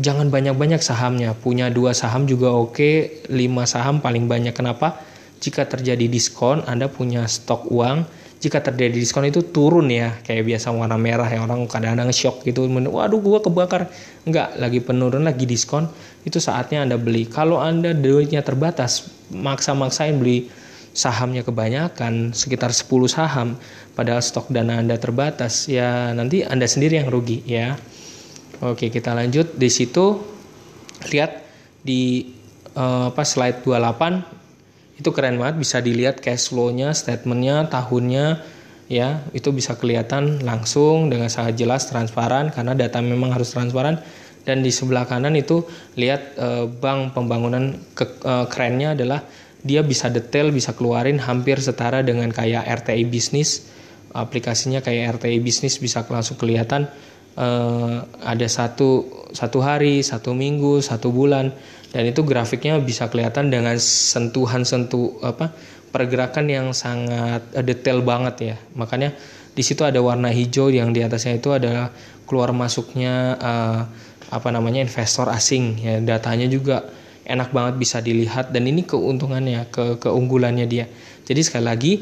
jangan banyak-banyak sahamnya. Punya dua saham juga oke, lima saham paling banyak. Kenapa? Jika terjadi diskon, Anda punya stok uang. Jika terjadi diskon itu turun ya, kayak biasa warna merah yang orang kadang-kadang shock gitu. Waduh, gua kebakar. Enggak, lagi penurun, lagi diskon. Itu saatnya Anda beli. Kalau Anda duitnya terbatas, maksa-maksain beli sahamnya kebanyakan sekitar 10 saham padahal stok dana Anda terbatas ya nanti Anda sendiri yang rugi ya. Oke, kita lanjut di situ lihat di eh, apa slide 28 itu keren banget bisa dilihat cash flow-nya, statement statementnya, tahunnya ya itu bisa kelihatan langsung dengan sangat jelas transparan karena data memang harus transparan dan di sebelah kanan itu lihat eh, bank pembangunan ke, eh, kerennya adalah dia bisa detail bisa keluarin hampir setara dengan kayak RTI bisnis aplikasinya kayak RTI bisnis bisa langsung kelihatan Eh, ada satu satu hari, satu minggu, satu bulan, dan itu grafiknya bisa kelihatan dengan sentuhan sentuh apa pergerakan yang sangat eh, detail banget ya. Makanya di situ ada warna hijau yang di atasnya itu adalah keluar masuknya uh, apa namanya investor asing ya datanya juga enak banget bisa dilihat dan ini keuntungannya ke keunggulannya dia jadi sekali lagi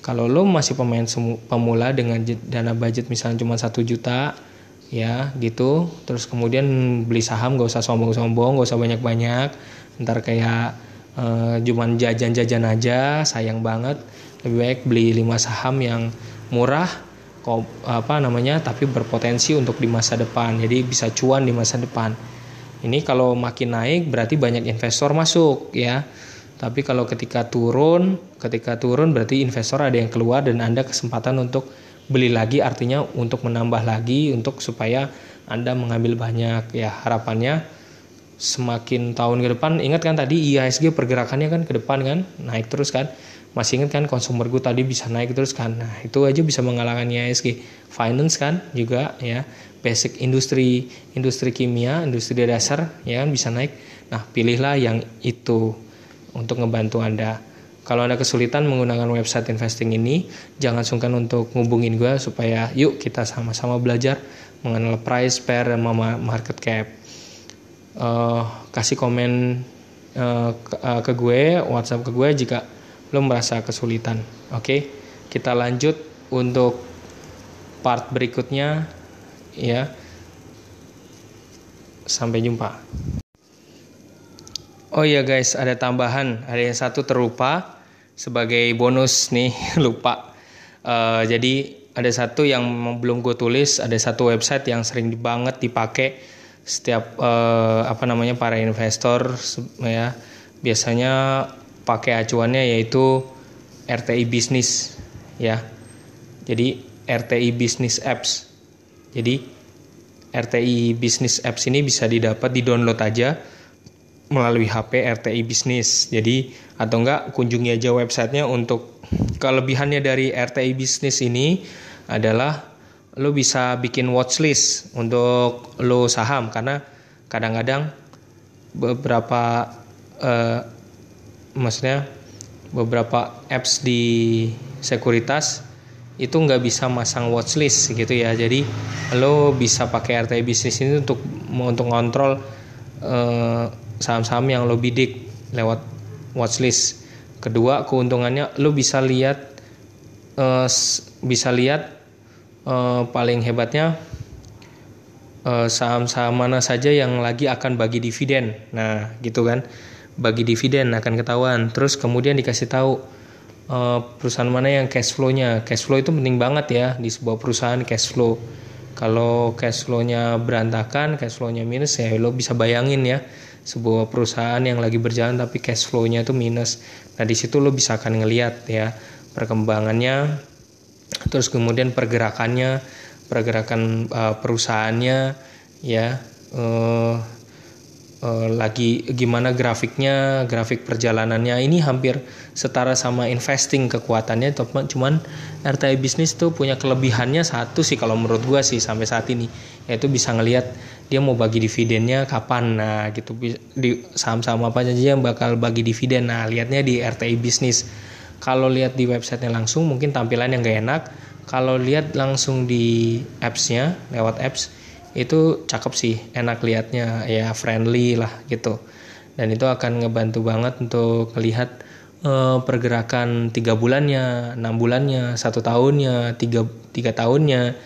kalau lo masih pemain pemula dengan dana budget misalnya cuma satu juta ya gitu terus kemudian beli saham gak usah sombong-sombong gak usah banyak-banyak ntar kayak eh, cuman jajan-jajan aja sayang banget lebih baik beli 5 saham yang murah kok apa namanya tapi berpotensi untuk di masa depan jadi bisa cuan di masa depan ini kalau makin naik berarti banyak investor masuk ya tapi kalau ketika turun ketika turun berarti investor ada yang keluar dan anda kesempatan untuk beli lagi artinya untuk menambah lagi untuk supaya Anda mengambil banyak ya harapannya semakin tahun ke depan ingat kan tadi IHSG pergerakannya kan ke depan kan naik terus kan masih ingat kan consumer good tadi bisa naik terus kan nah itu aja bisa mengalahkan IHSG finance kan juga ya basic industri industri kimia industri dasar ya kan bisa naik nah pilihlah yang itu untuk ngebantu Anda kalau ada kesulitan menggunakan website investing ini, jangan sungkan untuk ngubungin gue supaya yuk kita sama-sama belajar mengenal price, pair, dan market cap. Uh, kasih komen uh, ke, uh, ke gue, WhatsApp ke gue jika lo merasa kesulitan. Oke, okay? kita lanjut untuk part berikutnya ya. Sampai jumpa. Oh iya guys, ada tambahan. Ada yang satu terlupa sebagai bonus nih, lupa. Uh, jadi ada satu yang belum gue tulis, ada satu website yang sering banget dipakai setiap uh, apa namanya para investor ya. Biasanya pakai acuannya yaitu RTI Business ya. Jadi RTI Business Apps. Jadi RTI Business Apps ini bisa didapat di download aja melalui HP RTI Bisnis. Jadi atau enggak kunjungi aja websitenya untuk kelebihannya dari RTI Bisnis ini adalah lo bisa bikin watchlist untuk lo saham karena kadang-kadang beberapa eh, maksudnya beberapa apps di sekuritas itu nggak bisa masang watchlist gitu ya jadi lo bisa pakai RTI bisnis ini untuk untuk kontrol uh, eh, saham-saham yang lo bidik lewat watchlist kedua keuntungannya lo bisa lihat uh, bisa lihat uh, paling hebatnya saham eh, saham-saham mana saja yang lagi akan bagi dividen nah gitu kan bagi dividen akan ketahuan terus kemudian dikasih tahu uh, perusahaan mana yang cash flow-nya cash flow itu penting banget ya di sebuah perusahaan cash flow kalau cash flow-nya berantakan cash flow-nya minus ya lo bisa bayangin ya sebuah perusahaan yang lagi berjalan tapi cash flow-nya itu minus. Nah, di situ lo bisa akan ngelihat ya perkembangannya terus kemudian pergerakannya, pergerakan uh, perusahaannya ya uh, Eh, lagi gimana grafiknya, grafik perjalanannya ini hampir setara sama investing kekuatannya cuman RTI bisnis tuh punya kelebihannya satu sih kalau menurut gua sih sampai saat ini yaitu bisa ngelihat dia mau bagi dividennya kapan nah gitu di saham-saham apa aja yang bakal bagi dividen nah lihatnya di RTI bisnis kalau lihat di websitenya langsung mungkin tampilan yang gak enak kalau lihat langsung di appsnya lewat apps itu cakep sih enak liatnya ya friendly lah gitu dan itu akan ngebantu banget untuk melihat uh, eh, pergerakan tiga bulannya enam bulannya satu tahunnya tiga tiga tahunnya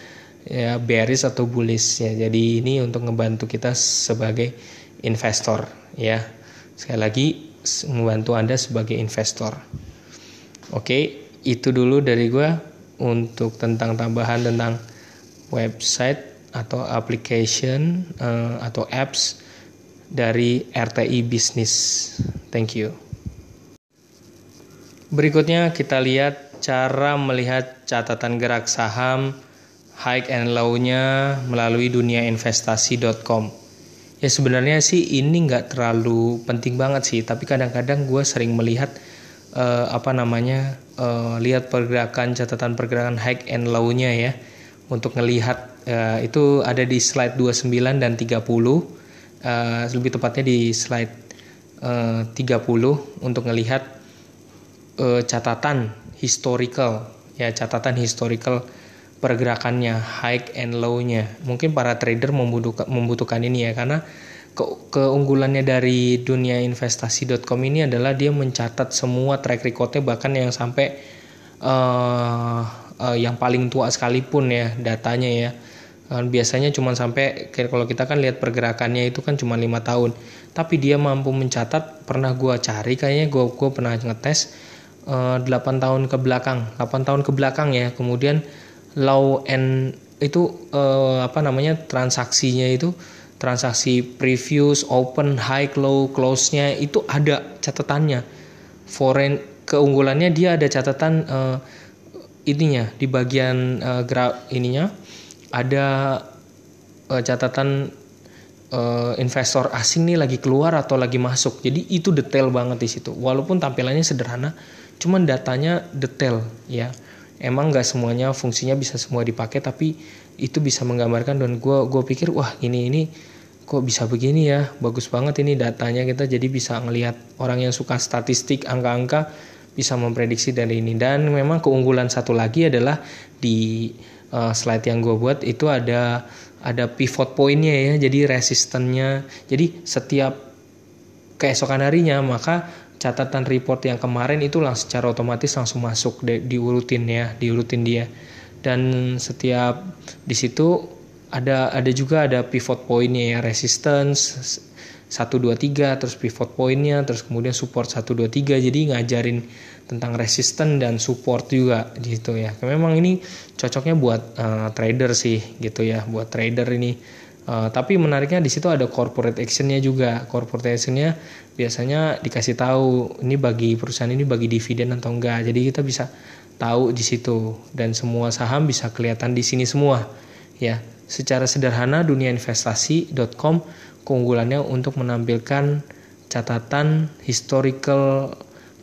ya bearish atau bullish ya jadi ini untuk ngebantu kita sebagai investor ya sekali lagi membantu anda sebagai investor oke itu dulu dari gue untuk tentang tambahan tentang website atau application uh, atau apps dari RTI Bisnis. Thank you. Berikutnya kita lihat cara melihat catatan gerak saham high and low-nya melalui duniainvestasi.com. Ya sebenarnya sih ini nggak terlalu penting banget sih, tapi kadang-kadang gue sering melihat uh, apa namanya uh, lihat pergerakan catatan pergerakan high and low-nya ya untuk melihat Eh, itu ada di slide 29 dan 30 uh, eh, lebih tepatnya di slide eh, uh, 30 untuk melihat uh, catatan historical ya catatan historical pergerakannya high and low-nya mungkin para trader membutuhkan, membutuhkan ini ya karena keunggulannya dari dunia investasi.com ini adalah dia mencatat semua track recordnya bahkan yang sampai uh, uh, yang paling tua sekalipun ya datanya ya uh, biasanya cuma sampai kalau kita kan lihat pergerakannya itu kan cuma lima tahun tapi dia mampu mencatat pernah gua cari kayaknya gue gua pernah ngetes uh, eh, 8 tahun ke belakang 8 tahun ke belakang ya kemudian low end itu uh, apa namanya transaksinya itu transaksi previous open, high, low, close-nya itu ada catatannya. Foreign keunggulannya dia ada catatan uh, ininya di bagian uh, gra ininya ada uh, catatan uh, investor asing nih lagi keluar atau lagi masuk. Jadi itu detail banget di situ. Walaupun tampilannya sederhana, cuman datanya detail ya. Emang nggak semuanya fungsinya bisa semua dipakai, tapi itu bisa menggambarkan dan gue gue pikir wah ini ini kok bisa begini ya, bagus banget ini datanya kita jadi bisa ngelihat orang yang suka statistik angka-angka bisa memprediksi dari ini dan memang keunggulan satu lagi adalah di uh, slide yang gue buat itu ada ada pivot pointnya ya jadi resistennya jadi setiap keesokan harinya maka catatan report yang kemarin itu langsung secara otomatis langsung masuk di, diurutin ya diurutin dia dan setiap di situ ada ada juga ada pivot pointnya ya resistance 1 2 3 terus pivot pointnya terus kemudian support 1 2 3 jadi ngajarin tentang resisten dan support juga gitu ya. Memang ini cocoknya buat uh, trader sih gitu ya, buat trader ini. Uh, tapi menariknya di situ ada corporate actionnya juga. Corporate actionnya biasanya dikasih tahu ini bagi perusahaan ini bagi dividen atau enggak. Jadi kita bisa tahu di situ dan semua saham bisa kelihatan di sini semua ya. Secara sederhana duniainvestasi.com keunggulannya untuk menampilkan catatan historical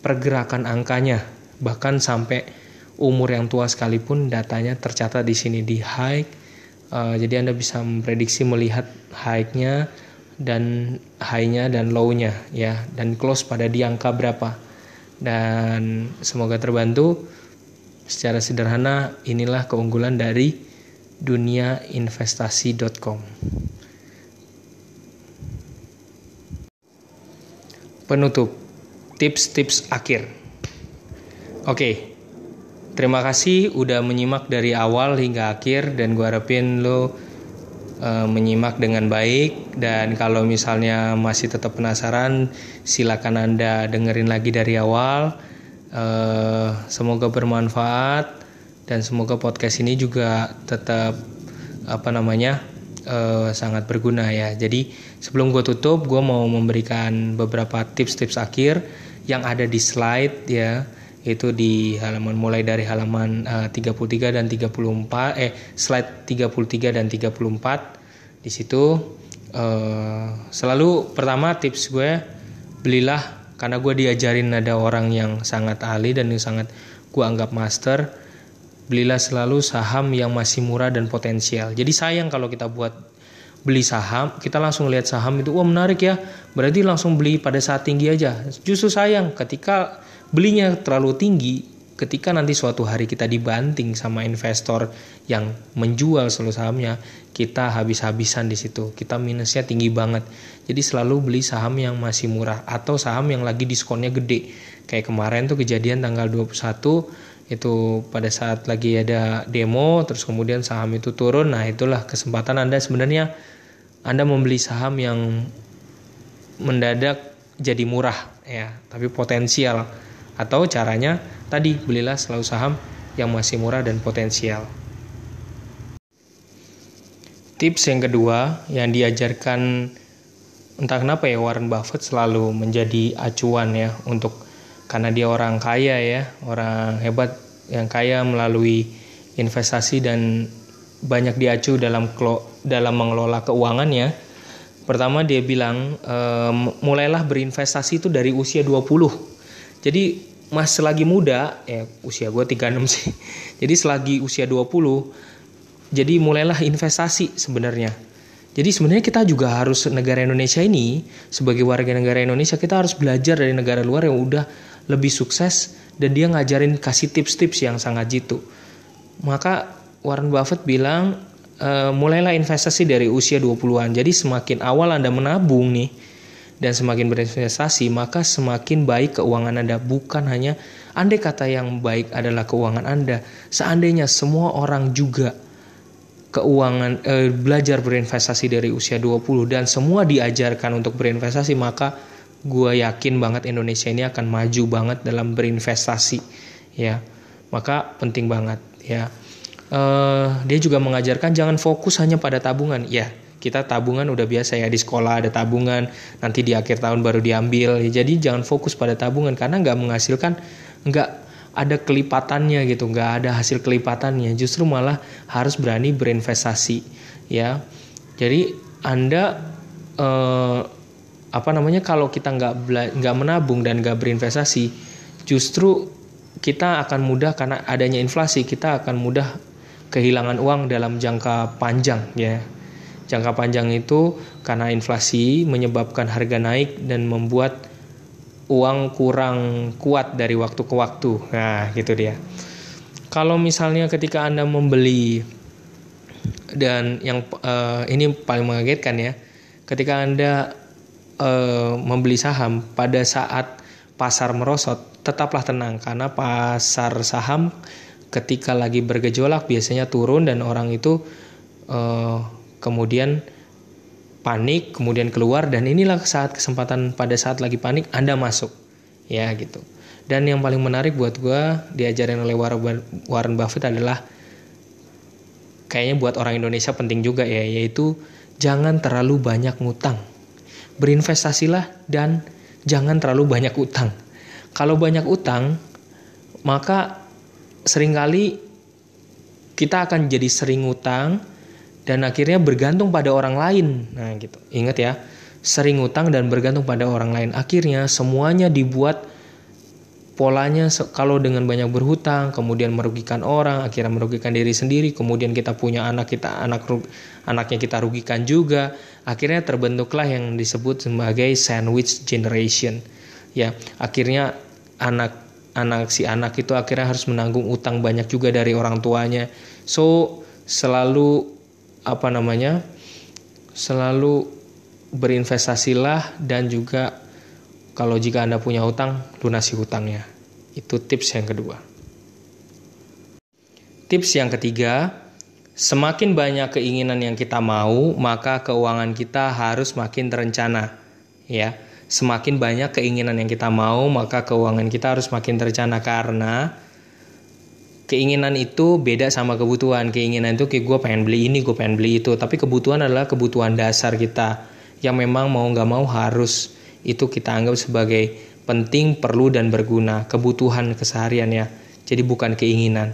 pergerakan angkanya bahkan sampai umur yang tua sekalipun datanya tercatat di sini di high eh, uh, jadi anda bisa memprediksi melihat high-nya dan high-nya dan low-nya ya dan close pada di angka berapa dan semoga terbantu secara sederhana inilah keunggulan dari duniainvestasi.com penutup tips-tips akhir. Oke. Terima kasih udah menyimak dari awal hingga akhir dan gua harapin lo uh, menyimak dengan baik dan kalau misalnya masih tetap penasaran silakan anda dengerin lagi dari awal Uh, semoga bermanfaat dan semoga podcast ini juga tetap apa namanya uh, sangat berguna ya. Jadi sebelum gue tutup, gue mau memberikan beberapa tips-tips akhir yang ada di slide ya. Itu di halaman mulai dari halaman eh, uh, 33 dan 34 eh slide 33 dan 34. Di situ uh, selalu pertama tips gue belilah karena gue diajarin ada orang yang sangat ahli dan yang sangat gue anggap master Belilah selalu saham yang masih murah dan potensial. Jadi sayang kalau kita buat beli saham, kita langsung lihat saham itu, wah menarik ya, berarti langsung beli pada saat tinggi aja. Justru sayang ketika belinya terlalu tinggi, ketika nanti suatu hari kita dibanting sama investor yang menjual seluruh sahamnya, kita habis-habisan di situ, kita minusnya tinggi banget. Jadi selalu beli saham yang masih murah atau saham yang lagi diskonnya gede. Kayak kemarin tuh kejadian tanggal 21 itu pada saat lagi ada demo terus kemudian saham itu turun nah itulah kesempatan Anda sebenarnya Anda membeli saham yang mendadak jadi murah ya tapi potensial atau caranya tadi belilah selalu saham yang masih murah dan potensial tips yang kedua yang diajarkan entah kenapa ya Warren Buffett selalu menjadi acuan ya untuk karena dia orang kaya ya, orang hebat yang kaya melalui investasi dan banyak diacu dalam dalam mengelola keuangannya. Pertama dia bilang e, mulailah berinvestasi itu dari usia 20. Jadi mas selagi muda, ya usia gue 36 sih. Jadi selagi usia 20, jadi mulailah investasi sebenarnya. Jadi sebenarnya kita juga harus negara Indonesia ini sebagai warga negara Indonesia kita harus belajar dari negara luar yang udah lebih sukses dan dia ngajarin kasih tips-tips yang sangat jitu. Maka Warren Buffett bilang e, mulailah investasi dari usia 20-an. Jadi semakin awal Anda menabung nih dan semakin berinvestasi, maka semakin baik keuangan Anda. Bukan hanya andai kata yang baik adalah keuangan Anda. Seandainya semua orang juga keuangan eh, belajar berinvestasi dari usia 20 dan semua diajarkan untuk berinvestasi, maka gue yakin banget Indonesia ini akan maju banget dalam berinvestasi ya maka penting banget ya uh, dia juga mengajarkan jangan fokus hanya pada tabungan ya kita tabungan udah biasa ya di sekolah ada tabungan nanti di akhir tahun baru diambil ya, jadi jangan fokus pada tabungan karena nggak menghasilkan nggak ada kelipatannya gitu nggak ada hasil kelipatannya justru malah harus berani berinvestasi ya jadi anda uh, apa namanya kalau kita nggak nggak menabung dan nggak berinvestasi justru kita akan mudah karena adanya inflasi kita akan mudah kehilangan uang dalam jangka panjang ya jangka panjang itu karena inflasi menyebabkan harga naik dan membuat uang kurang kuat dari waktu ke waktu nah gitu dia kalau misalnya ketika anda membeli dan yang uh, ini paling mengagetkan ya ketika anda e, membeli saham pada saat pasar merosot, tetaplah tenang karena pasar saham ketika lagi bergejolak biasanya turun dan orang itu e, kemudian panik, kemudian keluar dan inilah saat kesempatan pada saat lagi panik Anda masuk. Ya gitu. Dan yang paling menarik buat gue diajarin oleh Warren Buffett adalah kayaknya buat orang Indonesia penting juga ya, yaitu jangan terlalu banyak ngutang berinvestasilah dan jangan terlalu banyak utang. Kalau banyak utang, maka seringkali kita akan jadi sering utang dan akhirnya bergantung pada orang lain. Nah, gitu. Ingat ya, sering utang dan bergantung pada orang lain. Akhirnya semuanya dibuat polanya kalau dengan banyak berhutang kemudian merugikan orang akhirnya merugikan diri sendiri kemudian kita punya anak kita anak anaknya kita rugikan juga akhirnya terbentuklah yang disebut sebagai sandwich generation ya akhirnya anak anak si anak itu akhirnya harus menanggung utang banyak juga dari orang tuanya so selalu apa namanya selalu berinvestasilah dan juga kalau jika Anda punya hutang, lunasi hutangnya. Itu tips yang kedua. Tips yang ketiga, semakin banyak keinginan yang kita mau, maka keuangan kita harus makin terencana. Ya, semakin banyak keinginan yang kita mau, maka keuangan kita harus makin terencana karena keinginan itu beda sama kebutuhan. Keinginan itu kayak gue pengen beli ini, gue pengen beli itu. Tapi kebutuhan adalah kebutuhan dasar kita yang memang mau nggak mau harus itu kita anggap sebagai penting, perlu, dan berguna, kebutuhan keseharian ya. Jadi bukan keinginan.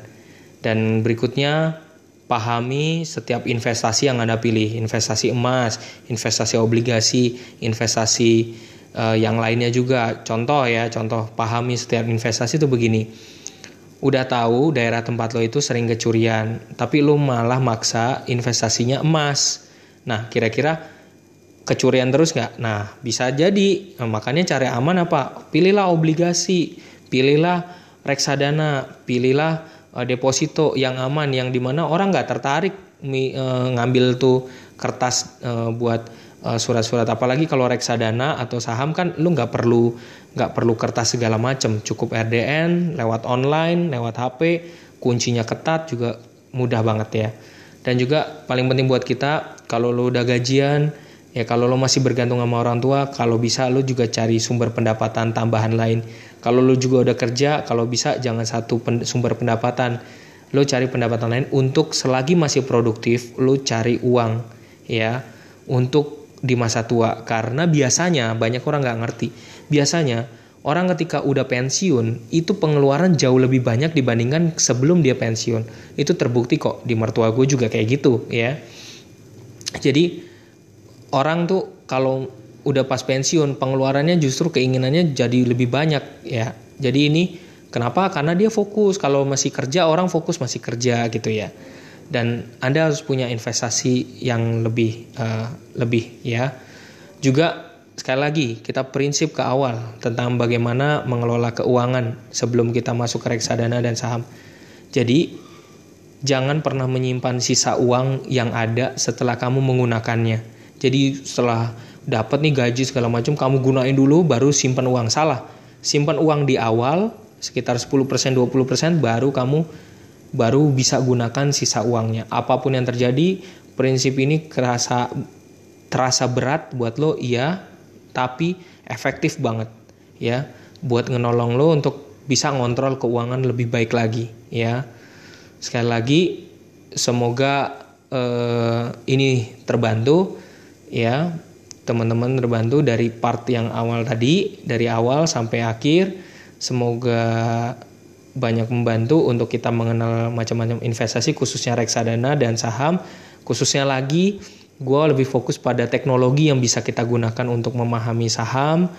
Dan berikutnya, pahami setiap investasi yang Anda pilih. Investasi emas, investasi obligasi, investasi uh, yang lainnya juga. Contoh ya, contoh pahami setiap investasi itu begini. Udah tahu daerah tempat lo itu sering kecurian, tapi lo malah maksa investasinya emas. Nah, kira-kira kecurian terus nggak? Nah, bisa jadi. Nah, makanya cari aman apa? Pilihlah obligasi, pilihlah reksadana, pilihlah eh, deposito yang aman, yang dimana orang nggak tertarik eh, ngambil tuh kertas eh, buat surat-surat. Uh, Apalagi kalau reksadana atau saham kan lu nggak perlu nggak perlu kertas segala macam, cukup RDN lewat online, lewat HP, kuncinya ketat juga mudah banget ya. Dan juga paling penting buat kita kalau lu udah gajian Ya kalau lo masih bergantung sama orang tua, kalau bisa lo juga cari sumber pendapatan tambahan lain. Kalau lo juga udah kerja, kalau bisa jangan satu pen sumber pendapatan. Lo cari pendapatan lain untuk selagi masih produktif, lo cari uang ya untuk di masa tua. Karena biasanya banyak orang nggak ngerti. Biasanya orang ketika udah pensiun itu pengeluaran jauh lebih banyak dibandingkan sebelum dia pensiun. Itu terbukti kok di mertua gue juga kayak gitu ya. Jadi orang tuh kalau udah pas pensiun pengeluarannya justru keinginannya jadi lebih banyak ya. Jadi ini kenapa? Karena dia fokus. Kalau masih kerja orang fokus masih kerja gitu ya. Dan Anda harus punya investasi yang lebih uh, lebih ya. Juga sekali lagi kita prinsip ke awal tentang bagaimana mengelola keuangan sebelum kita masuk ke reksadana dan saham. Jadi jangan pernah menyimpan sisa uang yang ada setelah kamu menggunakannya jadi setelah dapat nih gaji segala macam kamu gunain dulu baru simpan uang. Salah. Simpan uang di awal sekitar 10% 20% baru kamu baru bisa gunakan sisa uangnya. Apapun yang terjadi, prinsip ini kerasa terasa berat buat lo iya, tapi efektif banget ya buat ngenolong lo untuk bisa ngontrol keuangan lebih baik lagi ya sekali lagi semoga eh, ini terbantu ya teman-teman terbantu dari part yang awal tadi dari awal sampai akhir semoga banyak membantu untuk kita mengenal macam-macam investasi khususnya reksadana dan saham khususnya lagi gue lebih fokus pada teknologi yang bisa kita gunakan untuk memahami saham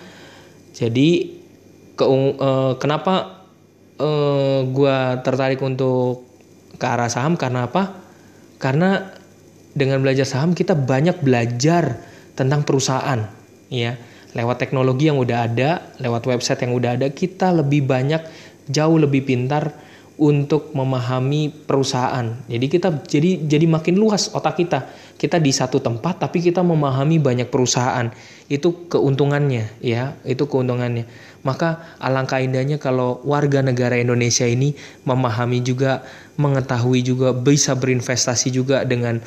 jadi ke, uh, eh, kenapa uh, eh, gue tertarik untuk ke arah saham karena apa karena dengan belajar saham kita banyak belajar tentang perusahaan ya lewat teknologi yang udah ada lewat website yang udah ada kita lebih banyak jauh lebih pintar untuk memahami perusahaan jadi kita jadi jadi makin luas otak kita kita di satu tempat tapi kita memahami banyak perusahaan itu keuntungannya ya itu keuntungannya maka alangkah indahnya kalau warga negara Indonesia ini memahami juga mengetahui juga bisa berinvestasi juga dengan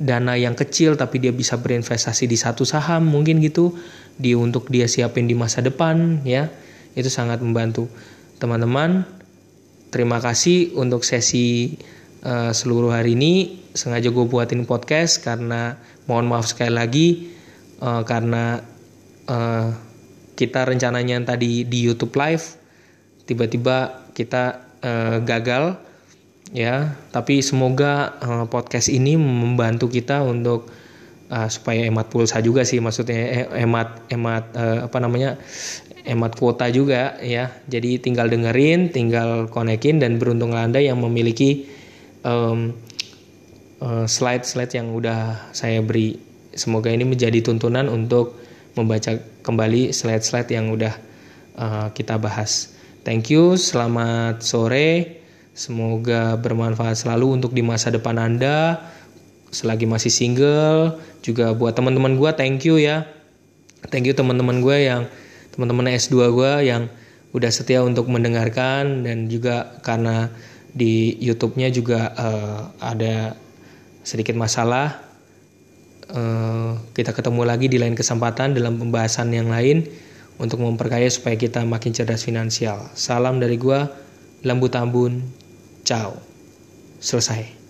dana yang kecil tapi dia bisa berinvestasi di satu saham mungkin gitu di untuk dia siapin di masa depan ya itu sangat membantu teman-teman terima kasih untuk sesi uh, seluruh hari ini sengaja gue buatin podcast karena mohon maaf sekali lagi uh, karena uh, kita rencananya tadi di YouTube live tiba-tiba kita uh, gagal ya tapi semoga uh, podcast ini membantu kita untuk uh, supaya hemat pulsa juga sih maksudnya hemat eh, hemat uh, apa namanya hemat kuota juga ya jadi tinggal dengerin tinggal konekin dan beruntung anda yang memiliki um, slide slide yang udah saya beri semoga ini menjadi tuntunan untuk membaca kembali slide slide yang udah uh, kita bahas thank you selamat sore Semoga bermanfaat selalu untuk di masa depan Anda. Selagi masih single, juga buat teman-teman gue thank you ya. Thank you teman-teman gue yang teman-teman S2 gue yang udah setia untuk mendengarkan dan juga karena di YouTube-nya juga uh, ada sedikit masalah. Uh, kita ketemu lagi di lain kesempatan dalam pembahasan yang lain untuk memperkaya supaya kita makin cerdas finansial. Salam dari gua, Lembu Tambun, Ciao. Selesai.